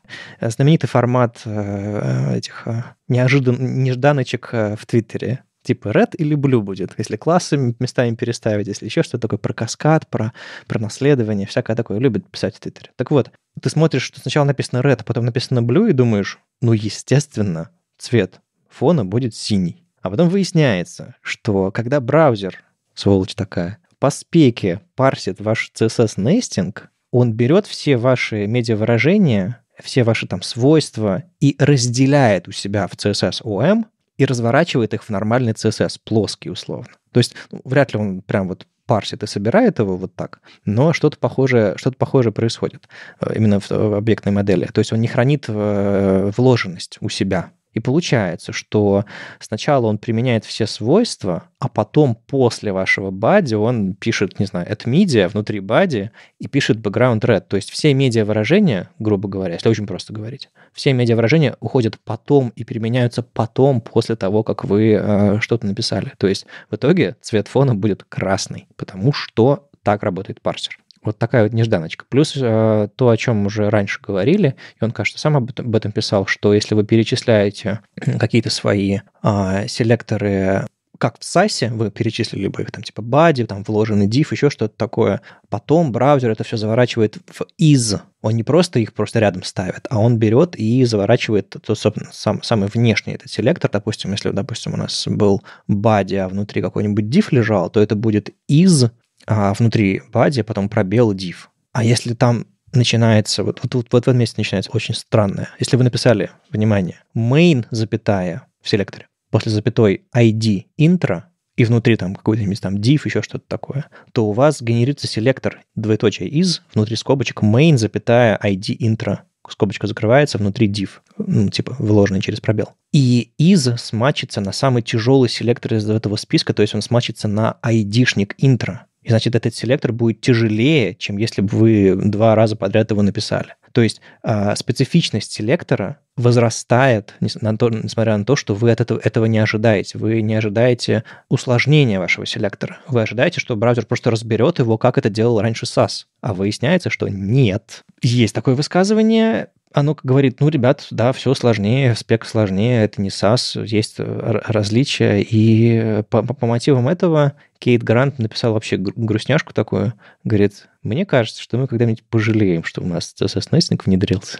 Знаменитый формат э, этих э, неожиданных нежданочек э, в Твиттере типа red или blue будет, если классы местами переставить, если еще что-то такое про каскад, про, про наследование, всякое такое любит писать в Твиттере. Так вот, ты смотришь, что сначала написано red, а потом написано blue, и думаешь, ну, естественно, цвет фона будет синий. А потом выясняется, что когда браузер, сволочь такая, по спеке парсит ваш CSS-нестинг, он берет все ваши медиавыражения, все ваши там свойства и разделяет у себя в CSS OM и разворачивает их в нормальный CSS, плоский условно. То есть ну, вряд ли он прям вот парсит и собирает его вот так, но что-то похожее, что то похожее происходит э, именно в объектной модели. То есть он не хранит э, вложенность у себя и получается, что сначала он применяет все свойства, а потом после вашего бади он пишет, не знаю, это медиа внутри бади и пишет background red. То есть все медиа выражения, грубо говоря, если очень просто говорить, все медиа выражения уходят потом и применяются потом, после того, как вы э, что-то написали. То есть в итоге цвет фона будет красный, потому что так работает парсер. Вот такая вот нежданочка. Плюс э, то, о чем уже раньше говорили, и он, кажется, сам об этом писал, что если вы перечисляете э, какие-то свои а, селекторы э, как в САСе вы перечислили бы их, там, типа body, там, вложенный div, еще что-то такое. Потом браузер это все заворачивает в из. Он не просто их просто рядом ставит, а он берет и заворачивает тот, собственно, сам, самый внешний этот селектор. Допустим, если, допустим, у нас был body, а внутри какой-нибудь div лежал, то это будет из а, внутри бади, а потом пробел, div. А если там начинается, вот, вот, вот, вот в этом месте начинается очень странное. Если вы написали, внимание, main, запятая в селекторе, после запятой id intro, и внутри там какой-нибудь там div, еще что-то такое, то у вас генерируется селектор двоеточие из, внутри скобочек main, запятая id intro, скобочка закрывается, внутри div, ну, типа вложенный через пробел. И из смачится на самый тяжелый селектор из этого списка, то есть он смачится на id-шник intro. И значит, этот селектор будет тяжелее, чем если бы вы два раза подряд его написали. То есть э, специфичность селектора возрастает, несмотря на то, что вы от этого, этого не ожидаете. Вы не ожидаете усложнения вашего селектора. Вы ожидаете, что браузер просто разберет его, как это делал раньше SAS. А выясняется, что нет. Есть такое высказывание, оно а говорит, ну, ребят, да, все сложнее, спек сложнее, это не SAS, есть э, различия. И по, по мотивам этого Кейт Грант написал вообще грустняшку такую, говорит, мне кажется, что мы когда-нибудь пожалеем, что у нас CSS Nesting внедрился.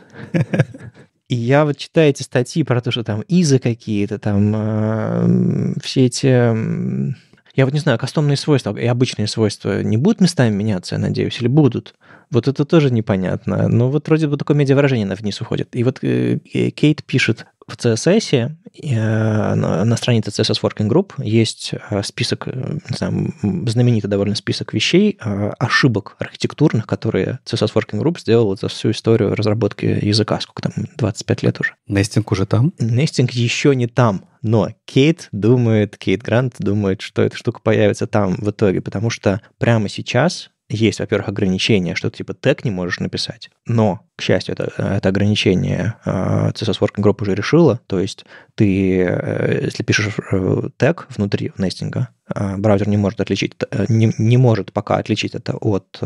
И я вот читаю эти статьи про то, что там изы какие-то, там э, все эти я вот не знаю, кастомные свойства и обычные свойства не будут местами меняться, я надеюсь, или будут? Вот это тоже непонятно. Но ну, вот вроде бы такое медиавыражение на вниз уходит. И вот э, Кейт пишет в CSS, э, на странице CSS Working Group есть э, список, не знаю, знаменитый довольно список вещей, ошибок архитектурных, которые CSS Working Group сделал за всю историю разработки языка, сколько там, 25 лет уже. Нестинг уже там? Нестинг еще не там, но Кейт думает, Кейт Грант думает, что эта штука появится там в итоге, потому что прямо сейчас есть, во-первых, ограничения, что ты типа тег не можешь написать, но к счастью, это, это ограничение CSS а, Working Group уже решила. То есть ты, э, если пишешь э, тег внутри нестинга, браузер не может отличить, э, не, не может пока отличить это от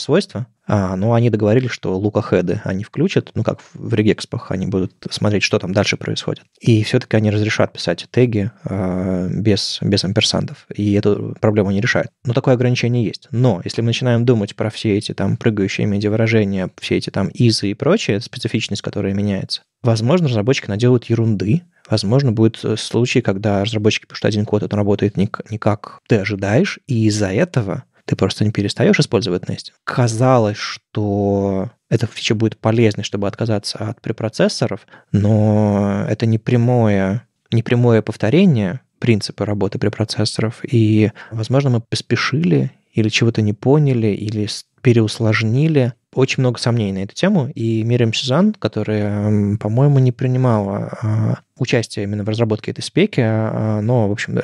свойства, а, но они договорились, что лукахеды они включат, ну как в регекспах, они будут смотреть, что там дальше происходит. И все-таки они разрешат писать теги э, без, без амперсандов, и эту проблему не решают. Но такое ограничение есть. Но если мы начинаем думать про все эти там прыгающие выражения все эти там is релизы и прочее, специфичность, которая меняется, возможно, разработчики наделают ерунды, возможно, будет э, случай, когда разработчики пишут один код, он работает не, не как ты ожидаешь, и из-за этого ты просто не перестаешь использовать Nest. Казалось, что эта фича будет полезной, чтобы отказаться от препроцессоров, но это не прямое, не прямое повторение принципы работы препроцессоров. И, возможно, мы поспешили или чего-то не поняли, или переусложнили очень много сомнений на эту тему, и Мирим Шизан, которая, по-моему, не принимала а, участие именно в разработке этой спеки, а, а, но, в общем,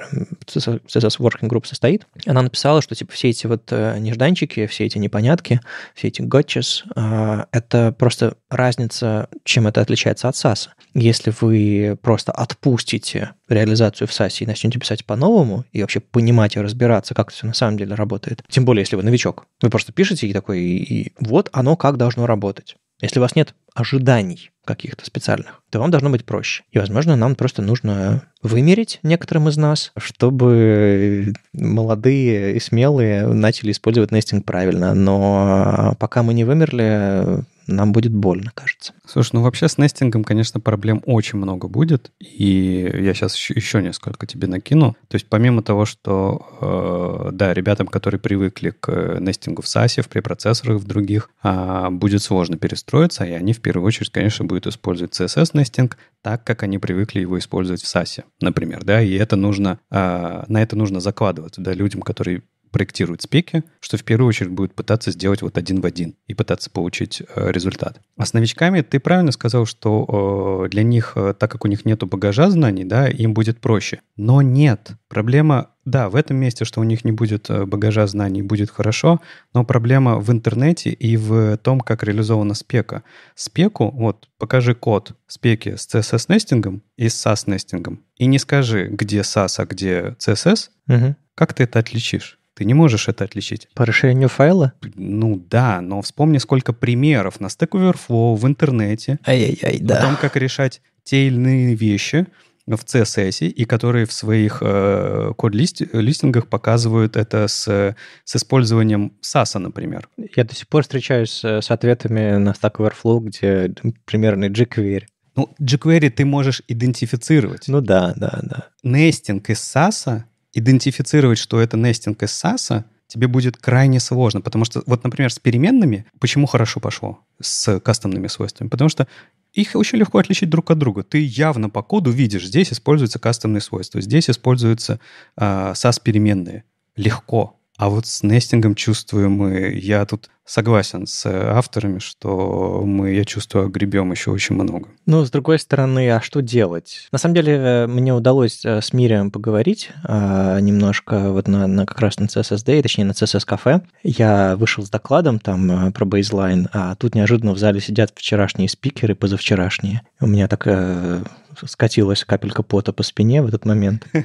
CSS Working Group состоит. Она написала, что типа все эти вот э, нежданчики, все эти непонятки, все эти gotchas, а, это просто разница, чем это отличается от SAS. Если вы просто отпустите реализацию в SAS и начнете писать по-новому, и вообще понимать и разбираться, как это все на самом деле работает, тем более, если вы новичок, вы просто пишете и такой, и, и вот оно как должно работать. Если у вас нет ожиданий каких-то специальных, то вам должно быть проще. И, возможно, нам просто нужно вымерить некоторым из нас, чтобы молодые и смелые начали использовать нестинг правильно. Но пока мы не вымерли, нам будет больно, кажется. Слушай, ну вообще с нестингом, конечно, проблем очень много будет. И я сейчас еще, еще несколько тебе накину. То есть помимо того, что, э, да, ребятам, которые привыкли к э, нестингу в SAS, в препроцессорах, в других, э, будет сложно перестроиться, и они в первую очередь, конечно, будут использовать CSS-нестинг так, как они привыкли его использовать в SAS, например, да, и это нужно, э, на это нужно закладывать, да, людям, которые проектирует спеки, что в первую очередь будет пытаться сделать вот один в один и пытаться получить э, результат. А с новичками ты правильно сказал, что э, для них, э, так как у них нет багажа знаний, да, им будет проще. Но нет. Проблема да, в этом месте, что у них не будет э, багажа знаний, будет хорошо, но проблема в интернете и в том, как реализована спека. Спеку, вот, покажи код спеки с CSS-нестингом и с SAS-нестингом, и не скажи, где SAS, а где CSS, угу. как ты это отличишь? Ты не можешь это отличить. По расширению файла? Ну да, но вспомни, сколько примеров на Stack Overflow, в интернете. Ай-яй-яй, да. О том, как решать те или иные вещи в CSS, и которые в своих э, код-листингах показывают это с, с использованием SAS, например. Я до сих пор встречаюсь с ответами на Stack Overflow, где примерный jQuery. Ну, jQuery ты можешь идентифицировать. Ну да, да, да. Нестинг из SAS идентифицировать, что это нестинг из SAS, тебе будет крайне сложно, потому что, вот, например, с переменными, почему хорошо пошло с кастомными свойствами? Потому что их очень легко отличить друг от друга. Ты явно по коду видишь, здесь используются кастомные свойства, здесь используются э, а, SAS-переменные. Легко. А вот с нестингом чувствую мы, я тут согласен с э, авторами, что мы, я чувствую, гребем еще очень много. Ну, с другой стороны, а что делать? На самом деле, э, мне удалось э, с Мирием поговорить э, немножко вот на, на как раз на CSS Day, точнее на CSS кафе. Я вышел с докладом там про бейзлайн, а тут неожиданно в зале сидят вчерашние спикеры, позавчерашние. У меня так э, скатилась капелька пота по спине в этот момент.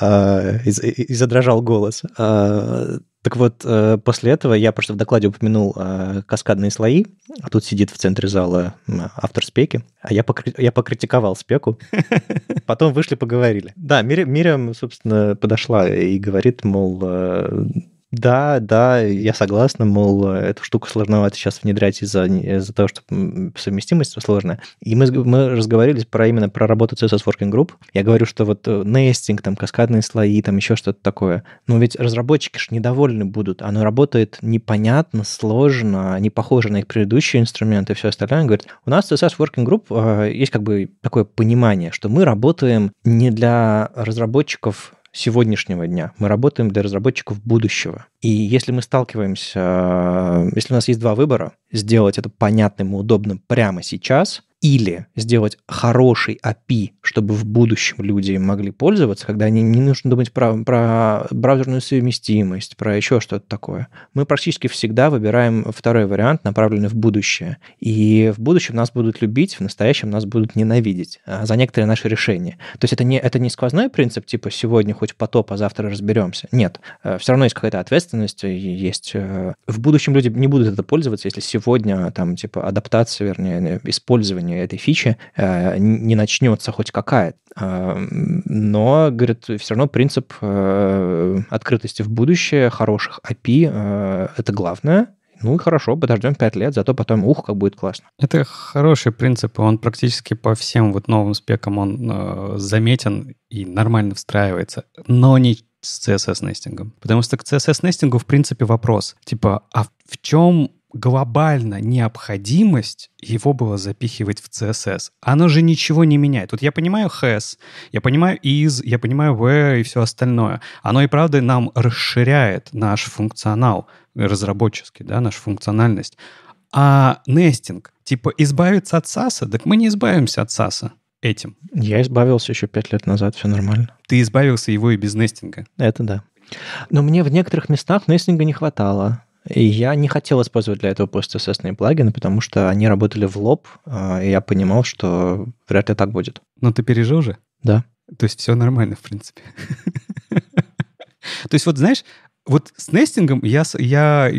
А, и задрожал голос. А, так вот, э, после этого я просто в докладе упомянул а, каскадные слои. тут сидит в центре зала автор спеки. А я, покри... я покритиковал спеку. Потом вышли, поговорили. Да, Мир... Мирям, собственно, подошла и говорит, мол, э, да, да, я согласна, мол, эту штуку сложновато сейчас внедрять из-за из того, что совместимость сложная. И мы, мы разговаривали про именно про работу CSS Working Group. Я говорю, что вот нестинг, э, там, каскадные слои, там еще что-то такое. Но ведь разработчики же недовольны будут. Оно работает непонятно, сложно, не похоже на их предыдущие инструменты и все остальное. Он говорит, у нас CSS Working Group э, есть как бы такое понимание, что мы работаем не для разработчиков сегодняшнего дня, мы работаем для разработчиков будущего. И если мы сталкиваемся, э, если у нас есть два выбора, сделать это понятным и удобным прямо сейчас, или сделать хороший API, чтобы в будущем люди могли пользоваться, когда они не нужно думать про, про браузерную совместимость, про еще что-то такое. Мы практически всегда выбираем второй вариант, направленный в будущее. И в будущем нас будут любить, в настоящем нас будут ненавидеть а, за некоторые наши решения. То есть это не, это не сквозной принцип, типа сегодня хоть потоп, а завтра разберемся. Нет, э, все равно есть какая-то ответственность, есть... Э, в будущем люди не будут это пользоваться, если сегодня там типа адаптация, вернее, использование использования этой фичи э, не начнется хоть какая. Э, но, говорит, все равно принцип э, открытости в будущее, хороших API — это главное, ну и хорошо, подождем 5 лет, зато потом, ух, как будет классно. Это хороший принцип, он практически по всем вот новым спекам он заметен и нормально встраивается, но не с CSS-нестингом. Потому что к CSS-нестингу, в принципе, вопрос, типа, а в чем глобально необходимость его было запихивать в CSS. Оно же ничего не меняет. Вот я понимаю has, я понимаю is, я понимаю where и все остальное. Оно и правда нам расширяет наш функционал разработческий, да, нашу функциональность. А нестинг, типа избавиться от САСа, так мы не избавимся от САСа этим. Я избавился еще пять лет назад, все нормально. Ты избавился его и без нестинга. Это да. Но мне в некоторых местах нестинга не хватало. И я не хотел использовать для этого просто постпроцессные плагины, потому что они работали в лоб, а, и я понимал, что вряд ли так будет. Но ты пережил же? Да. То есть все нормально, в принципе. То есть вот знаешь, вот с нестингом я, я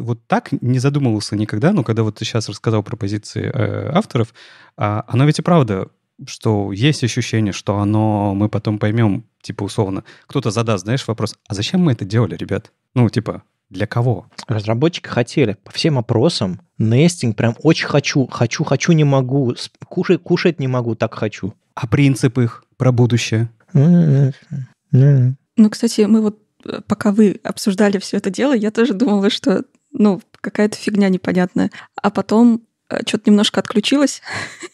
вот так не задумывался никогда, но когда вот ты сейчас рассказал про позиции э, авторов, э, оно ведь и правда, что есть ощущение, что оно, мы потом поймем, типа условно, кто-то задаст, знаешь, вопрос, а зачем мы это делали, ребят? Ну, типа, для кого? Разработчики хотели. По всем опросам нестинг прям очень хочу, хочу, хочу, не могу, кушать, кушать не могу, так хочу. А принцип их про будущее? Ну, кстати, мы вот э, пока вы обсуждали все это дело, я тоже думала, что ну, какая-то фигня непонятная. А потом э, что-то немножко отключилась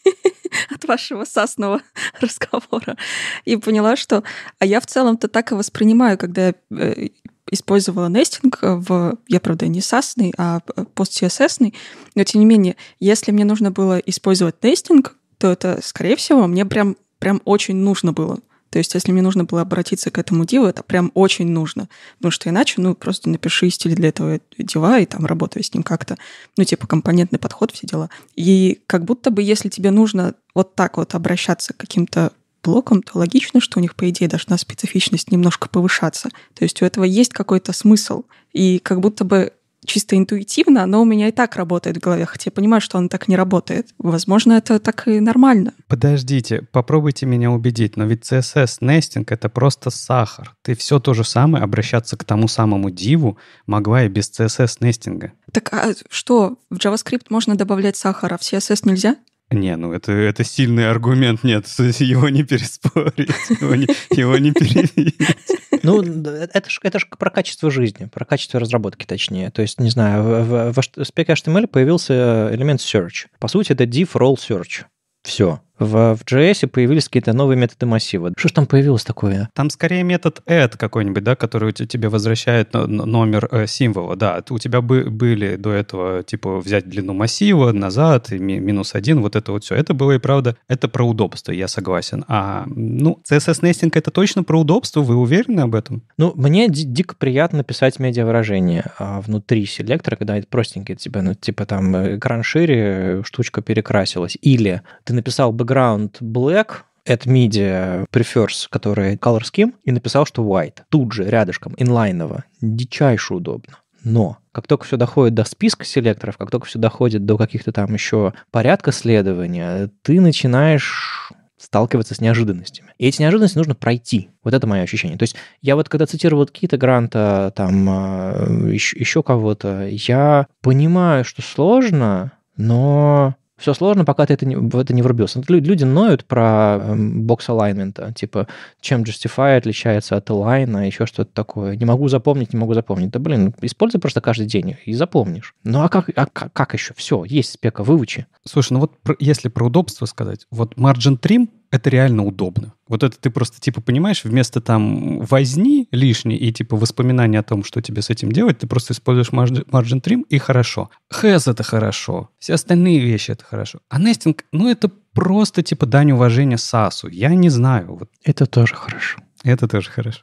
от вашего сасного разговора и поняла, что а я в целом-то так и воспринимаю, когда я э, использовала нестинг э, в... Я, правда, не SAS, а э, пост-CSS, но тем не менее, если мне нужно было использовать нестинг, то это, скорее всего, мне прям, прям очень нужно было. То есть, если мне нужно было обратиться к этому диву, это прям очень нужно. Потому что иначе, ну, просто напиши стиль для этого дива и там работай с ним как-то. Ну, типа компонентный подход, все дела. И как будто бы, если тебе нужно вот так вот обращаться к каким-то блоком, то логично, что у них, по идее, должна специфичность немножко повышаться. То есть у этого есть какой-то смысл. И как будто бы чисто интуитивно, оно у меня и так работает в голове, хотя я понимаю, что оно так не работает. Возможно, это так и нормально. Подождите, попробуйте меня убедить, но ведь CSS нестинг — это просто сахар. Ты все то же самое обращаться к тому самому диву могла и без CSS нестинга. Так а что, в JavaScript можно добавлять сахар, а в CSS нельзя? Не, ну это, это сильный аргумент, нет, его не переспорить, его не, его перевить. Ну, это же это ж про качество жизни, про качество разработки, точнее. То есть, не знаю, в, в, в HTML появился элемент search. По сути, это div role search. Все в, в JS появились какие-то новые методы массива. Что ж там появилось такое? Там скорее метод add какой-нибудь, да, который тебе возвращает номер э, символа. Да, у тебя бы, были до этого, типа, взять длину массива назад, и ми, минус один, вот это вот все. Это было и правда, это про удобство, я согласен. А, ну, CSS-нестинг это точно про удобство, вы уверены об этом? Ну, мне дико приятно писать медиавыражение а внутри селектора, когда это простенькие, типа, ну, типа там экран шире, э, штучка перекрасилась. Или ты написал бы background black, at media prefers, который color scheme, и написал, что white. Тут же, рядышком, инлайново. Дичайше удобно. Но как только все доходит до списка селекторов, как только все доходит до каких-то там еще порядка следования, ты начинаешь сталкиваться с неожиданностями. И эти неожиданности нужно пройти. Вот это мое ощущение. То есть я вот когда цитировал какие-то Гранта, там еще, а, еще кого-то, я понимаю, что сложно, но все сложно, пока ты это не, в это не врубился. Люди ноют про эм, бокс alignment, типа, чем Justify отличается от align, а еще что-то такое. Не могу запомнить, не могу запомнить. Да, блин, используй просто каждый день и запомнишь. Ну, а как, а как, как еще? Все, есть спека, выучи. Слушай, ну вот если про удобство сказать, вот margin trim — это реально удобно. Вот это ты просто, типа, понимаешь, вместо там возни лишней и, типа, воспоминания о том, что тебе с этим делать, ты просто используешь margin, margin trim, и хорошо. хэз это хорошо. Все остальные вещи — это хорошо. А нестинг, ну, это просто, типа, дань уважения САСу. Я не знаю. Вот. Это тоже хорошо. Это тоже хорошо.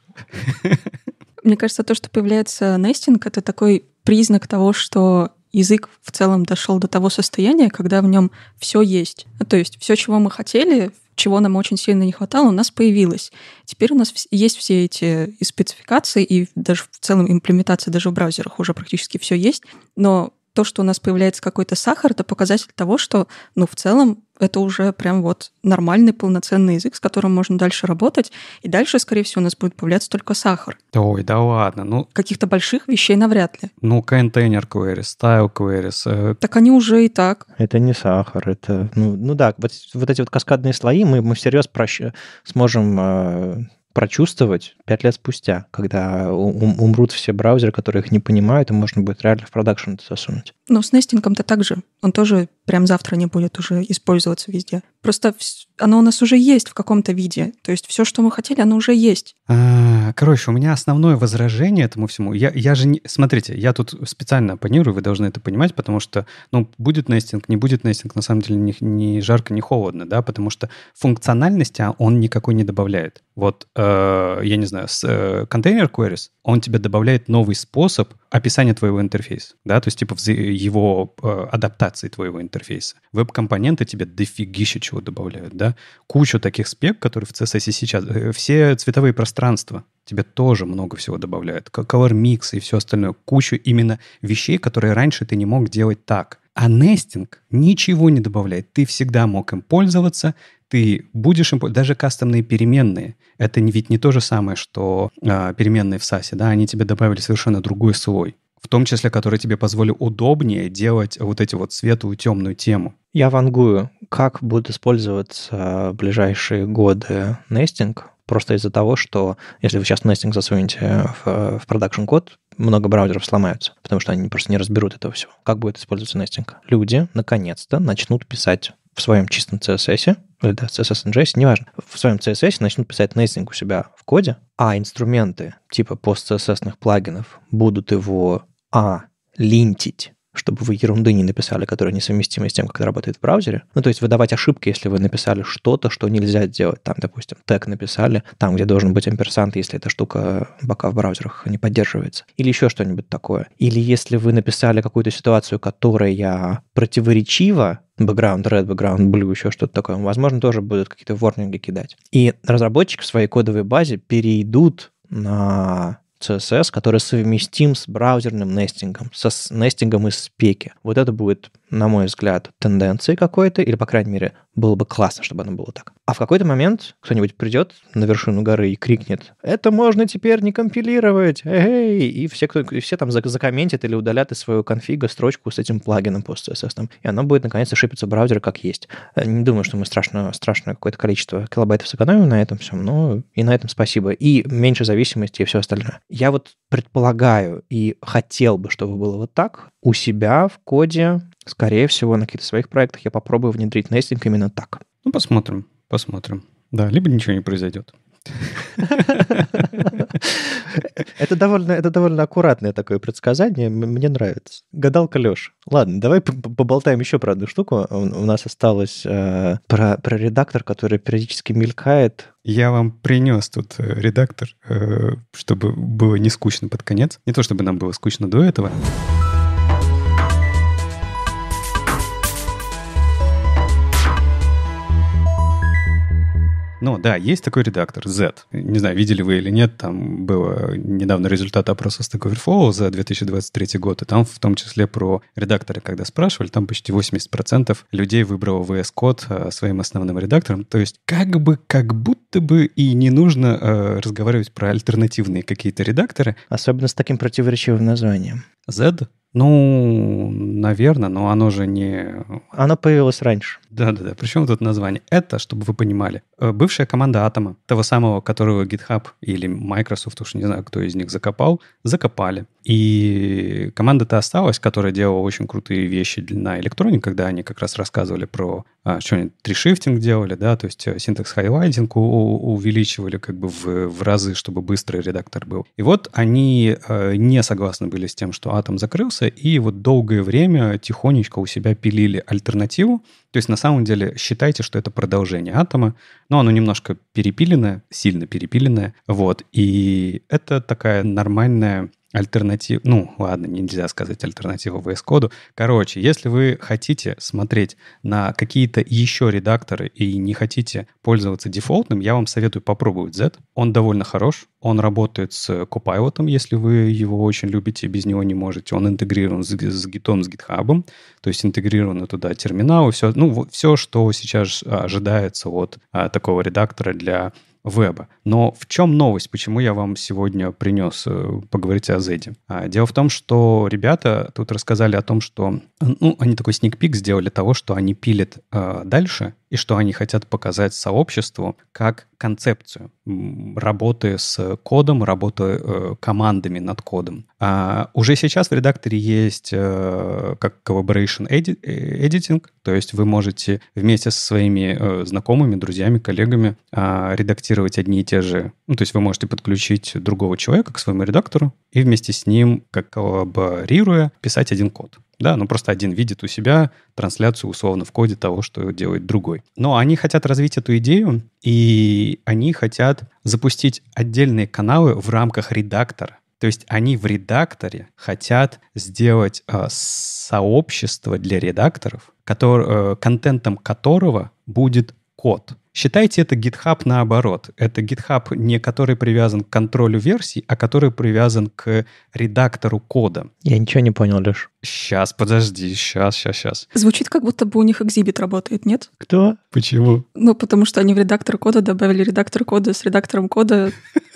Мне кажется, то, что появляется нестинг, это такой признак того, что язык в целом дошел до того состояния, когда в нем все есть. Ну, то есть все, чего мы хотели, чего нам очень сильно не хватало, у нас появилось. Теперь у нас есть все эти э, и спецификации, и даже в целом имплементация даже в браузерах уже практически все есть, но то, что у нас появляется какой-то сахар, это показатель того, что, ну, в целом, это уже прям вот нормальный полноценный язык, с которым можно дальше работать. И дальше, скорее всего, у нас будет появляться только сахар. Ой, да ладно. Ну, Каких-то больших вещей навряд ли. Ну, контейнер queries, style queries. Э... Так они уже и так. Это не сахар, это... Ну, ну да, вот, вот эти вот каскадные слои мы, мы всерьез проще сможем э прочувствовать пять лет спустя, когда умрут все браузеры, которые их не понимают, и можно будет реально в продакшн это засунуть. Ну, с нестингом-то так же. Он тоже прям завтра не будет уже использоваться везде. Просто оно у нас уже есть в каком-то виде. То есть все, что мы хотели, оно уже есть. А, короче, у меня основное возражение этому всему. Я, я же не... Смотрите, я тут специально оппонирую, вы должны это понимать, потому что, ну, будет нестинг, не будет нестинг, на самом деле не, не жарко, не холодно, да, потому что функциональности а, он никакой не добавляет. Вот, э, я не знаю, с, э, контейнер queries, он тебе добавляет новый способ описания твоего интерфейса, да, то есть типа его э, адаптации твоего интерфейса интерфейса. Веб-компоненты тебе дофигища чего добавляют, да? Кучу таких спек, которые в CSS сейчас. Э, все цветовые пространства тебе тоже много всего добавляют. Color Mix и все остальное. Кучу именно вещей, которые раньше ты не мог делать так. А нестинг ничего не добавляет. Ты всегда мог им пользоваться, ты будешь им даже кастомные переменные. Это ведь не то же самое, что э, переменные в SAS, да, они тебе добавили совершенно другой слой в том числе, которые тебе позволили удобнее делать вот эти вот светлую темную тему. Я вангую, как будет использоваться в ближайшие годы нестинг, просто из-за того, что если вы сейчас нестинг засунете в, в production код, много браузеров сломаются, потому что они просто не разберут этого всего. Как будет использоваться нестинг? Люди, наконец-то, начнут писать в своем чистом CSS, или да, CSS and JS, неважно, в своем CSS начнут писать нестинг у себя в коде, а инструменты типа пост css плагинов будут его а, линтить чтобы вы ерунды не написали, которые несовместимы с тем, как это работает в браузере. Ну, то есть выдавать ошибки, если вы написали что-то, что нельзя сделать, Там, допустим, тег написали, там, где должен быть амперсант, если эта штука пока в браузерах не поддерживается. Или еще что-нибудь такое. Или если вы написали какую-то ситуацию, которая противоречива, background red, background blue, еще что-то такое, возможно, тоже будут какие-то ворнинги кидать. И разработчики в своей кодовой базе перейдут на CSS, который совместим с браузерным нестингом, со с нестингом из спеки. Вот это будет на мой взгляд, тенденции какой-то, или, по крайней мере, было бы классно, чтобы оно было так. А в какой-то момент кто-нибудь придет на вершину горы и крикнет, это можно теперь не компилировать, эй, и все, кто, и все там закомментят или удалят из своего конфига строчку с этим плагином PostCSS, там, и оно будет наконец-то шипиться в браузере как есть. Э, не думаю, что мы страшно, страшное какое-то количество килобайтов сэкономим на этом всем, но и на этом спасибо. И меньше зависимости и все остальное. Я вот предполагаю и хотел бы, чтобы было вот так у себя в коде Скорее всего, на каких-то своих проектах я попробую внедрить нестинг именно так. Ну, посмотрим, посмотрим. Да, либо ничего не произойдет. Это довольно, это довольно аккуратное такое предсказание, мне нравится. Гадалка Леш. Ладно, давай поболтаем еще про одну штуку. У нас осталось э, про, про редактор, который периодически мелькает. Я вам принес тут э, редактор, э, чтобы было не скучно под конец. Не то чтобы нам было скучно до этого. Ну да, есть такой редактор, Z. Не знаю, видели вы или нет, там было недавно результат опроса Stack Overflow за 2023 год, и там в том числе про редакторы, когда спрашивали, там почти 80% людей выбрало VS Code а, своим основным редактором. То есть как бы, как будто бы и не нужно э, разговаривать про альтернативные какие-то редакторы. Особенно с таким противоречивым названием. Z? Ну, наверное, но оно же не... Оно появилось раньше. Да-да-да. Причем тут название? Это, чтобы вы понимали, э, бывшая команда Атома, того самого, которого GitHub или Microsoft, уж не знаю, кто из них закопал, закопали. И команда-то осталась, которая делала очень крутые вещи на электроне, когда они как раз рассказывали про а, что они тришифтинг делали, да, то есть э, синтекс хайлайтинг увеличивали как бы в, в разы, чтобы быстрый редактор был. И вот они э, не согласны были с тем, что атом закрылся, и вот долгое время тихонечко у себя пилили альтернативу. То есть на самом деле считайте, что это продолжение атома, но оно немножко перепиленное, сильно перепиленное, вот. И это такая нормальная альтернатив... Ну, ладно, нельзя сказать альтернативу VS Code. Короче, если вы хотите смотреть на какие-то еще редакторы и не хотите пользоваться дефолтным, я вам советую попробовать Z. Он довольно хорош. Он работает с Copilot, если вы его очень любите, без него не можете. Он интегрирован с, с Git, с GitHub. То есть интегрированы туда терминалы, все, ну, все, что сейчас ожидается от а, такого редактора для веба. Но в чем новость? Почему я вам сегодня принес э, поговорить о Z? А, дело в том, что ребята тут рассказали о том, что ну, они такой сникпик сделали того, что они пилят э, дальше и что они хотят показать сообществу как концепцию работы с кодом, работы э, командами над кодом. А уже сейчас в редакторе есть э, как collaboration э, editing, то есть вы можете вместе со своими э, знакомыми, друзьями, коллегами э, редактировать одни и те же, ну, то есть вы можете подключить другого человека к своему редактору и вместе с ним, как коллаборируя, писать один код. Да, ну просто один видит у себя трансляцию условно в коде того, что делает другой. Но они хотят развить эту идею, и они хотят запустить отдельные каналы в рамках редактора. То есть они в редакторе хотят сделать э, сообщество для редакторов, который, э, контентом которого будет код. Считайте это GitHub наоборот. Это GitHub не который привязан к контролю версий, а который привязан к редактору кода. Я ничего не понял, Леш. Сейчас, подожди, сейчас, сейчас, сейчас. Звучит, как будто бы у них экзибит работает, нет? Кто? Почему? Ну, потому что они в редактор кода добавили редактор кода с редактором кода.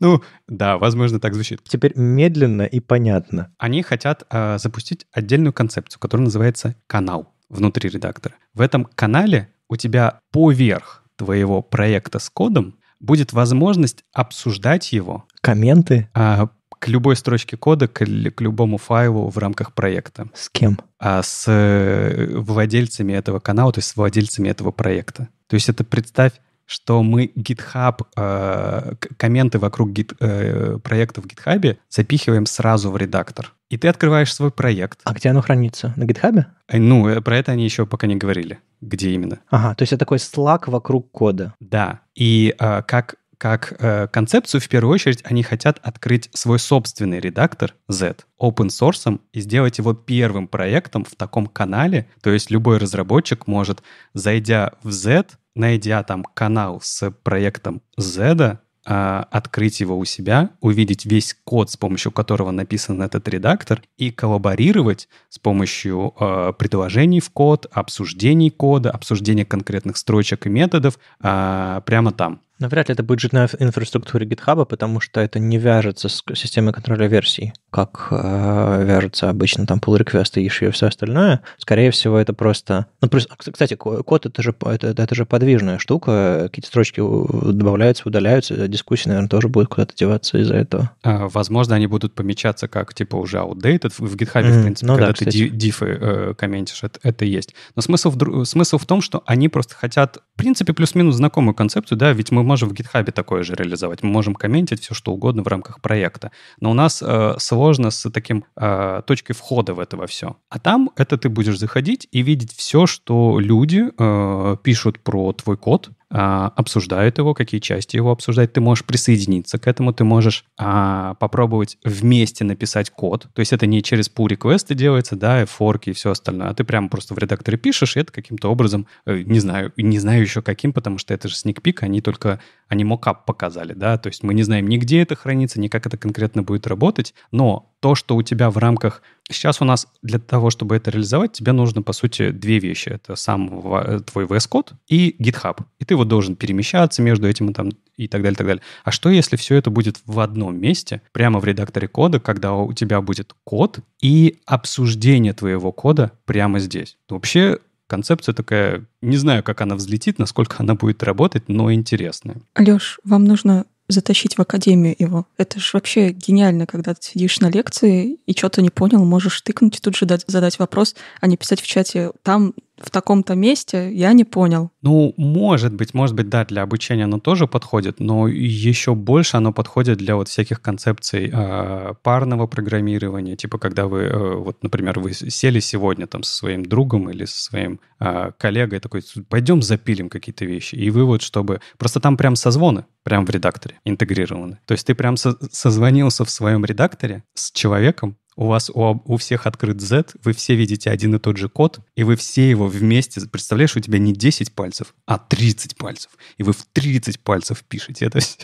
Ну, да, возможно, так звучит. Теперь медленно и понятно. Они хотят э, запустить отдельную концепцию, которая называется канал внутри редактора. В этом канале у тебя поверх твоего проекта с кодом будет возможность обсуждать его. Комменты? А, к любой строчке кода, к, к любому файлу в рамках проекта. С кем? А с э, владельцами этого канала, то есть с владельцами этого проекта. То есть это представь, что мы GitHub, э, комменты вокруг гит, э, проекта в GitHub запихиваем сразу в редактор и ты открываешь свой проект. А где оно хранится? На гитхабе? Э, ну, э, про это они еще пока не говорили, где именно. Ага, то есть это такой слаг вокруг кода. Да, и э, как как э, концепцию, в первую очередь, они хотят открыть свой собственный редактор Z open source и сделать его первым проектом в таком канале. То есть любой разработчик может, зайдя в Z, найдя там канал с проектом Z, а, открыть его у себя, увидеть весь код, с помощью которого написан этот редактор, и коллаборировать с помощью э, предложений в код, обсуждений кода, обсуждения конкретных строчек и методов э, прямо там. Навряд ли это будет жить на инфраструктуре GitHub, потому что это не вяжется с системой контроля версий, как э, вяжутся обычно там pull реквесты и еще и все остальное. Скорее всего, это просто... Ну, плюс, а, кстати, код — это же, это, это же подвижная штука. Какие-то строчки добавляются, удаляются. А дискуссия, наверное, тоже будет куда-то деваться из-за этого. А, возможно, они будут помечаться как, типа, уже outdated в GitHub, mm, в принципе, ну, когда да, ты дифы э, комментишь, это, это есть. Но смысл в, смысл в том, что они просто хотят в принципе, плюс-минус знакомую концепцию, да, ведь мы можем в GitHub такое же реализовать, мы можем комментить все, что угодно в рамках проекта. Но у нас э, сложно с таким э, точкой входа в это во все. А там это ты будешь заходить и видеть все, что люди э, пишут про твой код, а, обсуждают его, какие части его обсуждают. Ты можешь присоединиться к этому, ты можешь а, попробовать вместе написать код. То есть это не через pull реквесты делается, да, и форки и все остальное, а ты прямо просто в редакторе пишешь, и это каким-то образом, э, не знаю, не знаю еще каким, потому что это же sneak peek, они только они мокап показали, да, то есть мы не знаем ни где это хранится, ни как это конкретно будет работать, но то, что у тебя в рамках... Сейчас у нас для того, чтобы это реализовать, тебе нужно, по сути, две вещи. Это сам э, твой VS Code и GitHub. И ты вот должен перемещаться между этим и, там, и так далее, и так далее. А что, если все это будет в одном месте, прямо в редакторе кода, когда у тебя будет код и обсуждение твоего кода прямо здесь? Вообще концепция такая, не знаю, как она взлетит, насколько она будет работать, но интересная. Леш, вам нужно затащить в академию его. Это же вообще гениально, когда ты сидишь на лекции и что-то не понял, можешь тыкнуть и тут же задать вопрос, а не писать в чате «там в таком-то месте, я не понял. Ну, может быть, может быть, да, для обучения оно тоже подходит, но еще больше оно подходит для вот всяких концепций э, парного программирования, типа когда вы, э, вот, например, вы сели сегодня там со своим другом или со своим э, коллегой, такой, пойдем запилим какие-то вещи, и вы вот чтобы... Просто там прям созвоны, прям в редакторе интегрированы. То есть ты прям со- созвонился в своем редакторе с человеком, у вас у, у всех открыт Z, вы все видите один и тот же код, и вы все его вместе, представляешь, у тебя не 10 пальцев, а 30 пальцев. И вы в 30 пальцев пишете это все.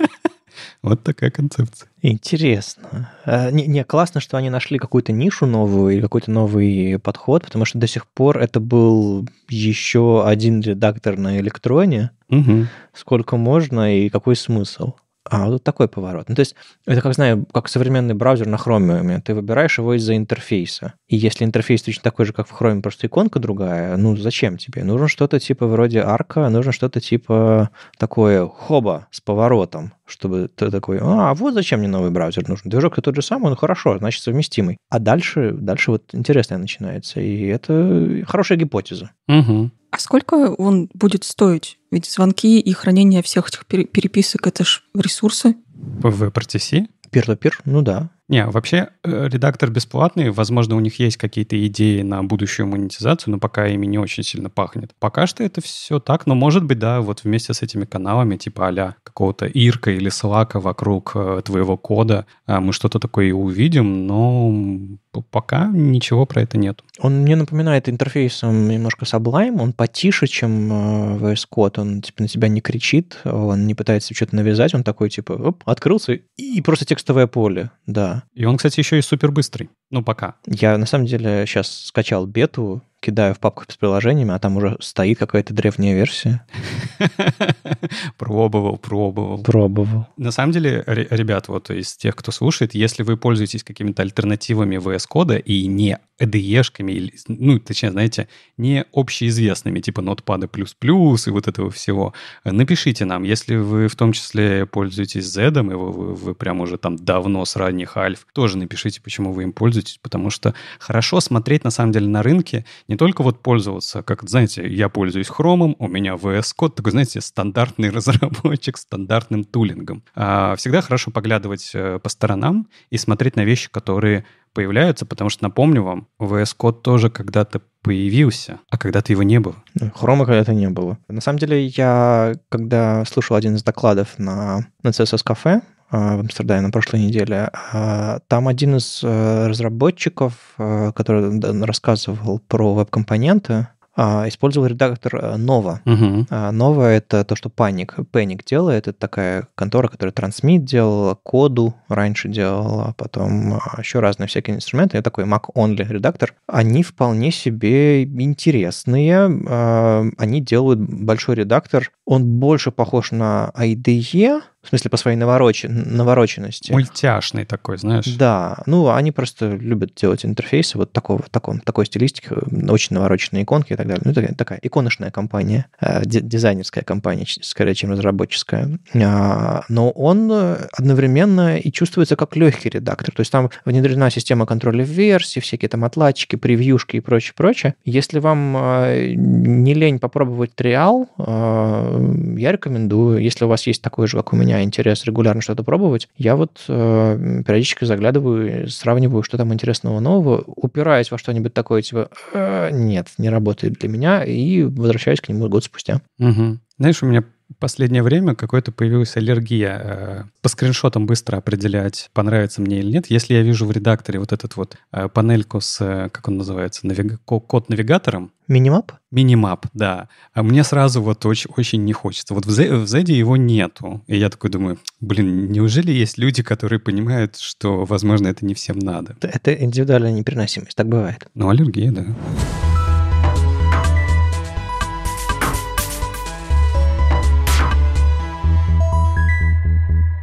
Вот такая концепция. Интересно. А, не, не, классно, что они нашли какую-то нишу новую или какой-то новый подход, потому что до сих пор это был еще один редактор на электроне. Угу. Сколько можно и какой смысл? а, вот такой поворот. Ну, то есть это, как знаю, как современный браузер на Chromium. Ты выбираешь его из-за интерфейса. И если интерфейс точно такой же, как в Chrome, просто иконка другая, ну, зачем тебе? Нужно что-то типа вроде арка, нужно что-то типа такое хоба с поворотом, чтобы ты такой, а, вот зачем мне новый браузер нужен. движок тот же самый, ну, хорошо, значит, совместимый. А дальше, дальше вот интересное начинается. И это хорошая гипотеза. Угу. А сколько он будет стоить? Ведь звонки и хранение всех этих переписок — это ж ресурсы. В PRTC? Peer-to-peer, ну да. Не, вообще э, редактор бесплатный. Возможно, у них есть какие-то идеи на будущую монетизацию, но пока ими не очень сильно пахнет. Пока что это все так, но может быть, да, вот вместе с этими каналами, типа а какого-то Ирка или Слака вокруг э, твоего кода, э, мы что-то такое увидим, но пока ничего про это нет. Он мне напоминает интерфейсом немножко Sublime, он потише, чем э, VS Code, он типа на тебя не кричит, он не пытается что-то навязать, он такой типа, оп, открылся, и просто текстовое поле, да. И он, кстати, еще и супер быстрый. Ну, пока. Я, на самом деле, сейчас скачал бету кидаю в папку с приложениями, а там уже стоит какая-то древняя версия. Пробовал, пробовал. Пробовал. На самом деле, ребят, вот из тех, кто слушает, если вы пользуетесь какими-то альтернативами VS Кода и не ADE-шками, e ну, точнее, знаете, не общеизвестными, типа Notepad++ и вот этого всего, напишите нам. Если вы в том числе пользуетесь Z, и вы, вы, вы прям уже там давно с ранних альф, тоже напишите, почему вы им пользуетесь, потому что хорошо смотреть, на самом деле, на рынке не только вот пользоваться, как, знаете, я пользуюсь хромом, у меня VS Code, такой, знаете, стандартный разработчик, стандартным тулингом. А всегда хорошо поглядывать э, по сторонам и смотреть на вещи, которые появляются, потому что, напомню вам, VS Code тоже когда-то появился, а когда-то его не было. Ну, хрома когда-то не было. На самом деле, я когда слушал один из докладов на, на CSS Cafe, Э, в Амстердаме на прошлой неделе. А, там один из э, разработчиков, э, который рассказывал про веб-компоненты, а, использовал редактор Nova. Угу. Nova — это то, что Panic, Panic делает. Это такая контора, которая Transmit делала, коду раньше делала, потом еще разные всякие инструменты. Это такой Mac-only редактор. Они вполне себе интересные. Они делают большой редактор. Он больше похож на IDE, в смысле, по своей навороч... навороченности. Мультяшный такой, знаешь. Да, ну, они просто любят делать интерфейсы вот такого, в таком, такой стилистики э, очень навороченные иконки и так далее. Ну, это такая иконочная компания, э, дизайнерская компания, скорее, чем разработческая. А, но он э, одновременно и чувствуется как легкий редактор. То есть там внедрена система контроля версий, всякие там отладчики, превьюшки и прочее, прочее. Если вам не лень попробовать триал, я рекомендую, если у вас есть такой же, как у меня, меня интерес регулярно что-то пробовать, я вот э, периодически заглядываю, сравниваю, что там интересного нового, упираюсь во что-нибудь такое, типа, э, нет, не работает для меня, и возвращаюсь к нему год спустя. Угу. Знаешь, у меня последнее время какой-то появилась аллергия. Э, по скриншотам быстро определять, понравится мне или нет. Если я вижу в редакторе вот этот вот э, панельку с, э, как он называется, навиг... код навигатором. Минимап? Минимап, да. А мне сразу вот очень, очень не хочется. Вот в Z, его нету. И я такой думаю, блин, неужели есть люди, которые понимают, что, возможно, это не всем надо? Это индивидуальная непереносимость, так бывает. Ну, аллергия, да.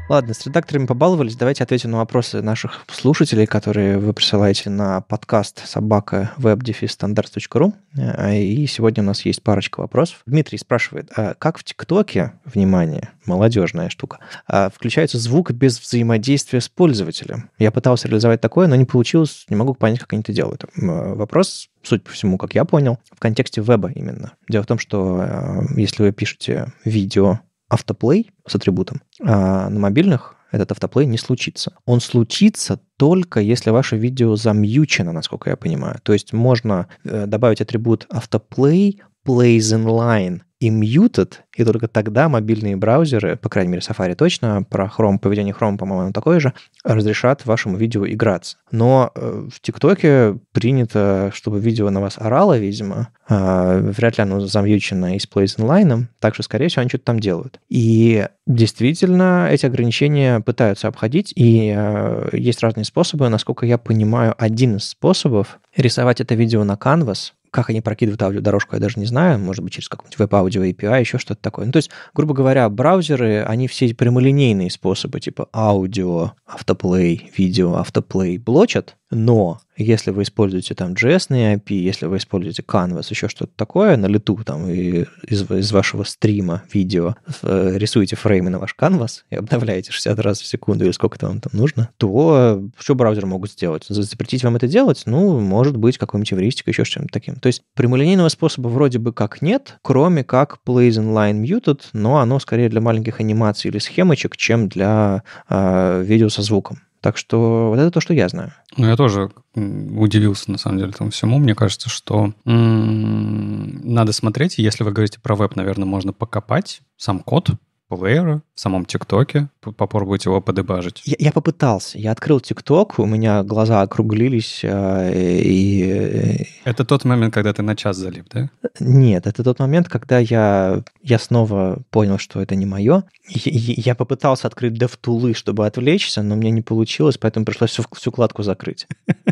Ладно, с редакторами побаловались. Давайте ответим на вопросы наших слушателей, которые вы присылаете на подкаст собака webdefisstandards.ru. Э, и сегодня у нас есть парочка вопросов. Дмитрий спрашивает, а как в ТикТоке, внимание, молодежная штука, а включается звук без взаимодействия с пользователем? Я пытался реализовать такое, но не получилось. Не могу понять, как они это делают. Э, вопрос суть по всему, как я понял, в контексте веба именно. Дело в том, что э, если вы пишете видео автоплей с атрибутом, а на мобильных этот автоплей не случится. Он случится только если ваше видео замьючено, насколько я понимаю. То есть можно э, добавить атрибут автоплей plays inline и muted, и только тогда мобильные браузеры, по крайней мере, Safari точно, про Chrome, поведение Chrome, по-моему, оно такое же, разрешат вашему видео играться. Но э, в ТикТоке принято, чтобы видео на вас орало, видимо, а, вряд ли оно замьючено и с Plays Inline, так что, скорее всего, они что-то там делают. И действительно, эти ограничения пытаются обходить, и э, есть разные способы. Насколько я понимаю, один из способов — рисовать это видео на Canvas, как они прокидывают аудиодорожку, я даже не знаю, может быть, через какой-нибудь веб-аудио API, еще что-то такое. Ну, то есть, грубо говоря, браузеры, они все прямолинейные способы, типа аудио, автоплей, видео, автоплей блочат, но если вы используете там JS API, если вы используете Canvas, еще что-то такое на лету там и из, из вашего стрима видео э, рисуете фреймы на ваш Canvas и обновляете 60 раз в секунду или сколько то вам там нужно, то что э, браузер могут сделать? Запретить вам это делать? Ну, может быть, какой-нибудь эвристикой, еще что то таким. То есть прямолинейного способа вроде бы как нет, кроме как plays inline muted, но оно скорее для маленьких анимаций или схемочек, чем для э, видео со звуком. Так что вот это то, что я знаю. Ну, я тоже удивился, на самом деле, этому всему. Мне кажется, что м -м, надо смотреть, если вы говорите про веб, наверное, можно покопать сам код, плеера в самом ТикТоке, попробовать его подебажить? Я, я попытался. Я открыл ТикТок, у меня глаза округлились. Э, и... Это тот момент, когда ты на час залип, да? Нет, это тот момент, когда я, я снова понял, что это не мое. Я, я попытался открыть DevTools, чтобы отвлечься, но мне не получилось, поэтому пришлось всю, всю кладку закрыть.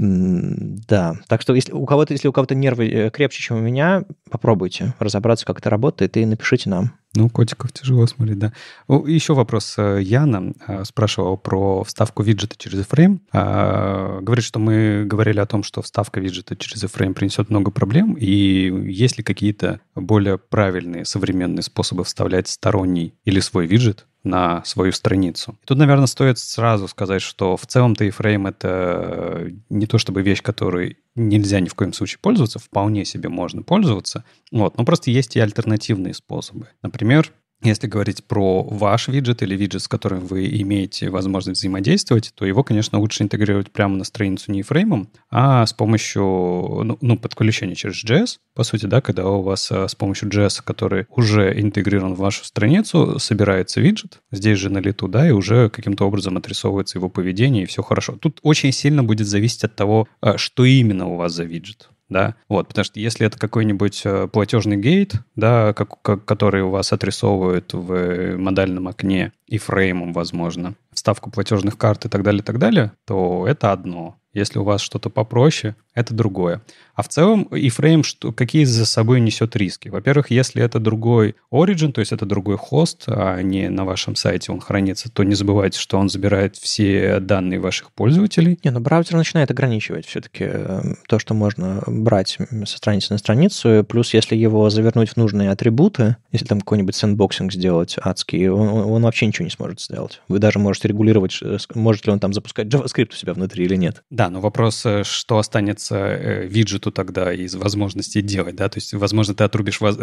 Да, так что если у кого-то, если у кого-то нервы э, крепче, чем у меня, попробуйте разобраться, как это работает, и напишите нам. Ну, котиков тяжело смотреть, да. Еще вопрос э, Яна э, спрашивал про вставку виджета через iframe. А, говорит, что мы говорили о том, что вставка виджета через iframe принесет много проблем, и есть ли какие-то более правильные современные способы вставлять сторонний или свой виджет на свою страницу. тут, наверное, стоит сразу сказать, что в целом-то и это э, не то чтобы вещь, которой нельзя ни в коем случае пользоваться, вполне себе можно пользоваться, вот, но просто есть и альтернативные способы. Например, если говорить про ваш виджет или виджет, с которым вы имеете возможность взаимодействовать, то его, конечно, лучше интегрировать прямо на страницу не фреймом, а с помощью, ну, ну, подключения через JS, по сути, да, когда у вас э, с помощью JS, который уже интегрирован в вашу страницу, собирается виджет, здесь же на лету, да, и уже каким-то образом отрисовывается его поведение, и все хорошо. Тут очень сильно будет зависеть от того, э, что именно у вас за виджет да, вот, потому что если это какой-нибудь э, платежный гейт, да, как, как, который у вас отрисовывают в э, модальном окне и фреймом, возможно, вставку платежных карт и так далее, и так далее, то это одно. Если у вас что-то попроще, это другое. А в целом iframe, что, какие за собой несет риски? Во-первых, если это другой origin, то есть это другой хост, а не на вашем сайте он хранится, то не забывайте, что он забирает все данные ваших пользователей. Не, но ну, браузер начинает ограничивать все-таки э, то, что можно брать со страницы на страницу. Плюс, если его завернуть в нужные атрибуты, если там какой-нибудь сэндбоксинг сделать адский, он, он вообще ничего не сможет сделать. Вы даже можете регулировать, э, может ли он там запускать JavaScript у себя внутри или нет. Да, но вопрос, э, что останется виджету нету тогда из возможности делать, да, то есть, возможно, ты отрубишь воз...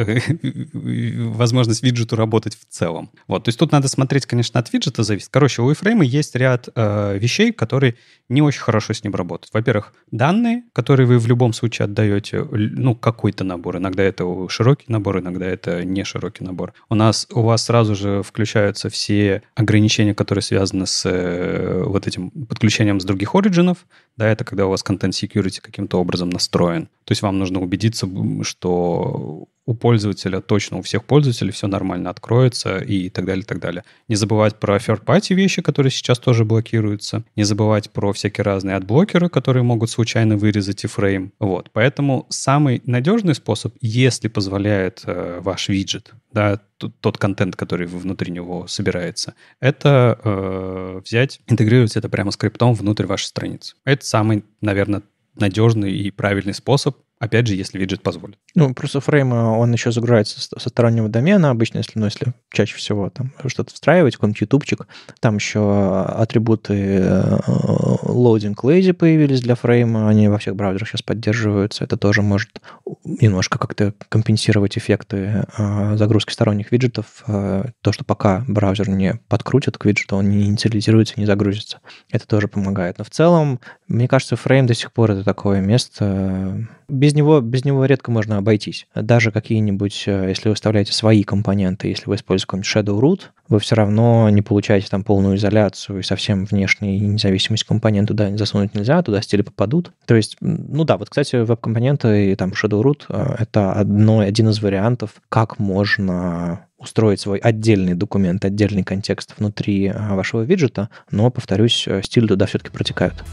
возможность виджету работать в целом. Вот, то есть тут надо смотреть, конечно, от виджета зависит. Короче, у iframe есть ряд э, вещей, которые не очень хорошо с ним работают. Во-первых, данные, которые вы в любом случае отдаете, ну, какой-то набор, иногда это широкий набор, иногда это не широкий набор. У нас, у вас сразу же включаются все ограничения, которые связаны с э, вот этим подключением с других оригинов, да, это когда у вас контент security каким-то образом настроен, настроен. То есть вам нужно убедиться, что у пользователя, точно у всех пользователей все нормально откроется и так далее, и так далее. Не забывать про third-party вещи, которые сейчас тоже блокируются. Не забывать про всякие разные отблокеры, которые могут случайно вырезать и фрейм. Вот. Поэтому самый надежный способ, если позволяет э, ваш виджет, да, тот контент, который внутри него собирается, это э, взять, интегрировать это прямо скриптом внутрь вашей страницы. Это самый, наверное, надежный и правильный способ Опять же, если виджет позволит. Ну, просто фрейм, э, он еще загружается со стороннего домена обычно, если, ну, если чаще всего там что-то встраивать, какой-нибудь ютубчик, там еще атрибуты э, loading lazy появились для фрейма, они во всех браузерах сейчас поддерживаются, это тоже может немножко как-то компенсировать эффекты э, загрузки сторонних виджетов, то, что пока браузер не подкрутит к виджету, он не инициализируется, не загрузится. Это тоже помогает. Но в целом, мне кажется, фрейм до сих пор это такое место без него, без него редко можно обойтись. Даже какие-нибудь, э, если вы вставляете свои компоненты, если вы используете какой-нибудь Shadow Root, вы все равно не получаете там полную изоляцию и совсем внешней независимость компонент туда засунуть нельзя, туда стили попадут. То есть, ну да, вот, кстати, веб-компоненты и там Shadow Root э, — это одно, один из вариантов, как можно устроить свой отдельный документ, отдельный контекст внутри э, вашего виджета, но, повторюсь, стили туда все-таки протекают.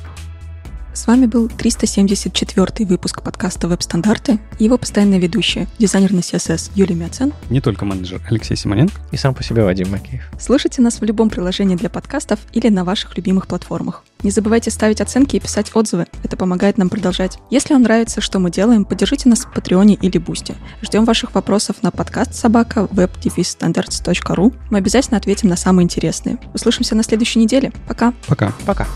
С вами был 374 выпуск подкаста «Веб-стандарты» и его постоянная ведущая, дизайнер на CSS Юлия Мяцен. Не только менеджер Алексей Симоненко. И сам по себе Вадим Макеев. Слушайте нас в любом приложении для подкастов или на ваших любимых платформах. Не забывайте ставить оценки и писать отзывы. Это помогает нам продолжать. Если вам нравится, что мы делаем, поддержите нас в Патреоне или Бусти. Ждем ваших вопросов на подкаст собака webdevizstandards.ru. Мы обязательно ответим на самые интересные. Услышимся на следующей неделе. Пока. Пока. Пока.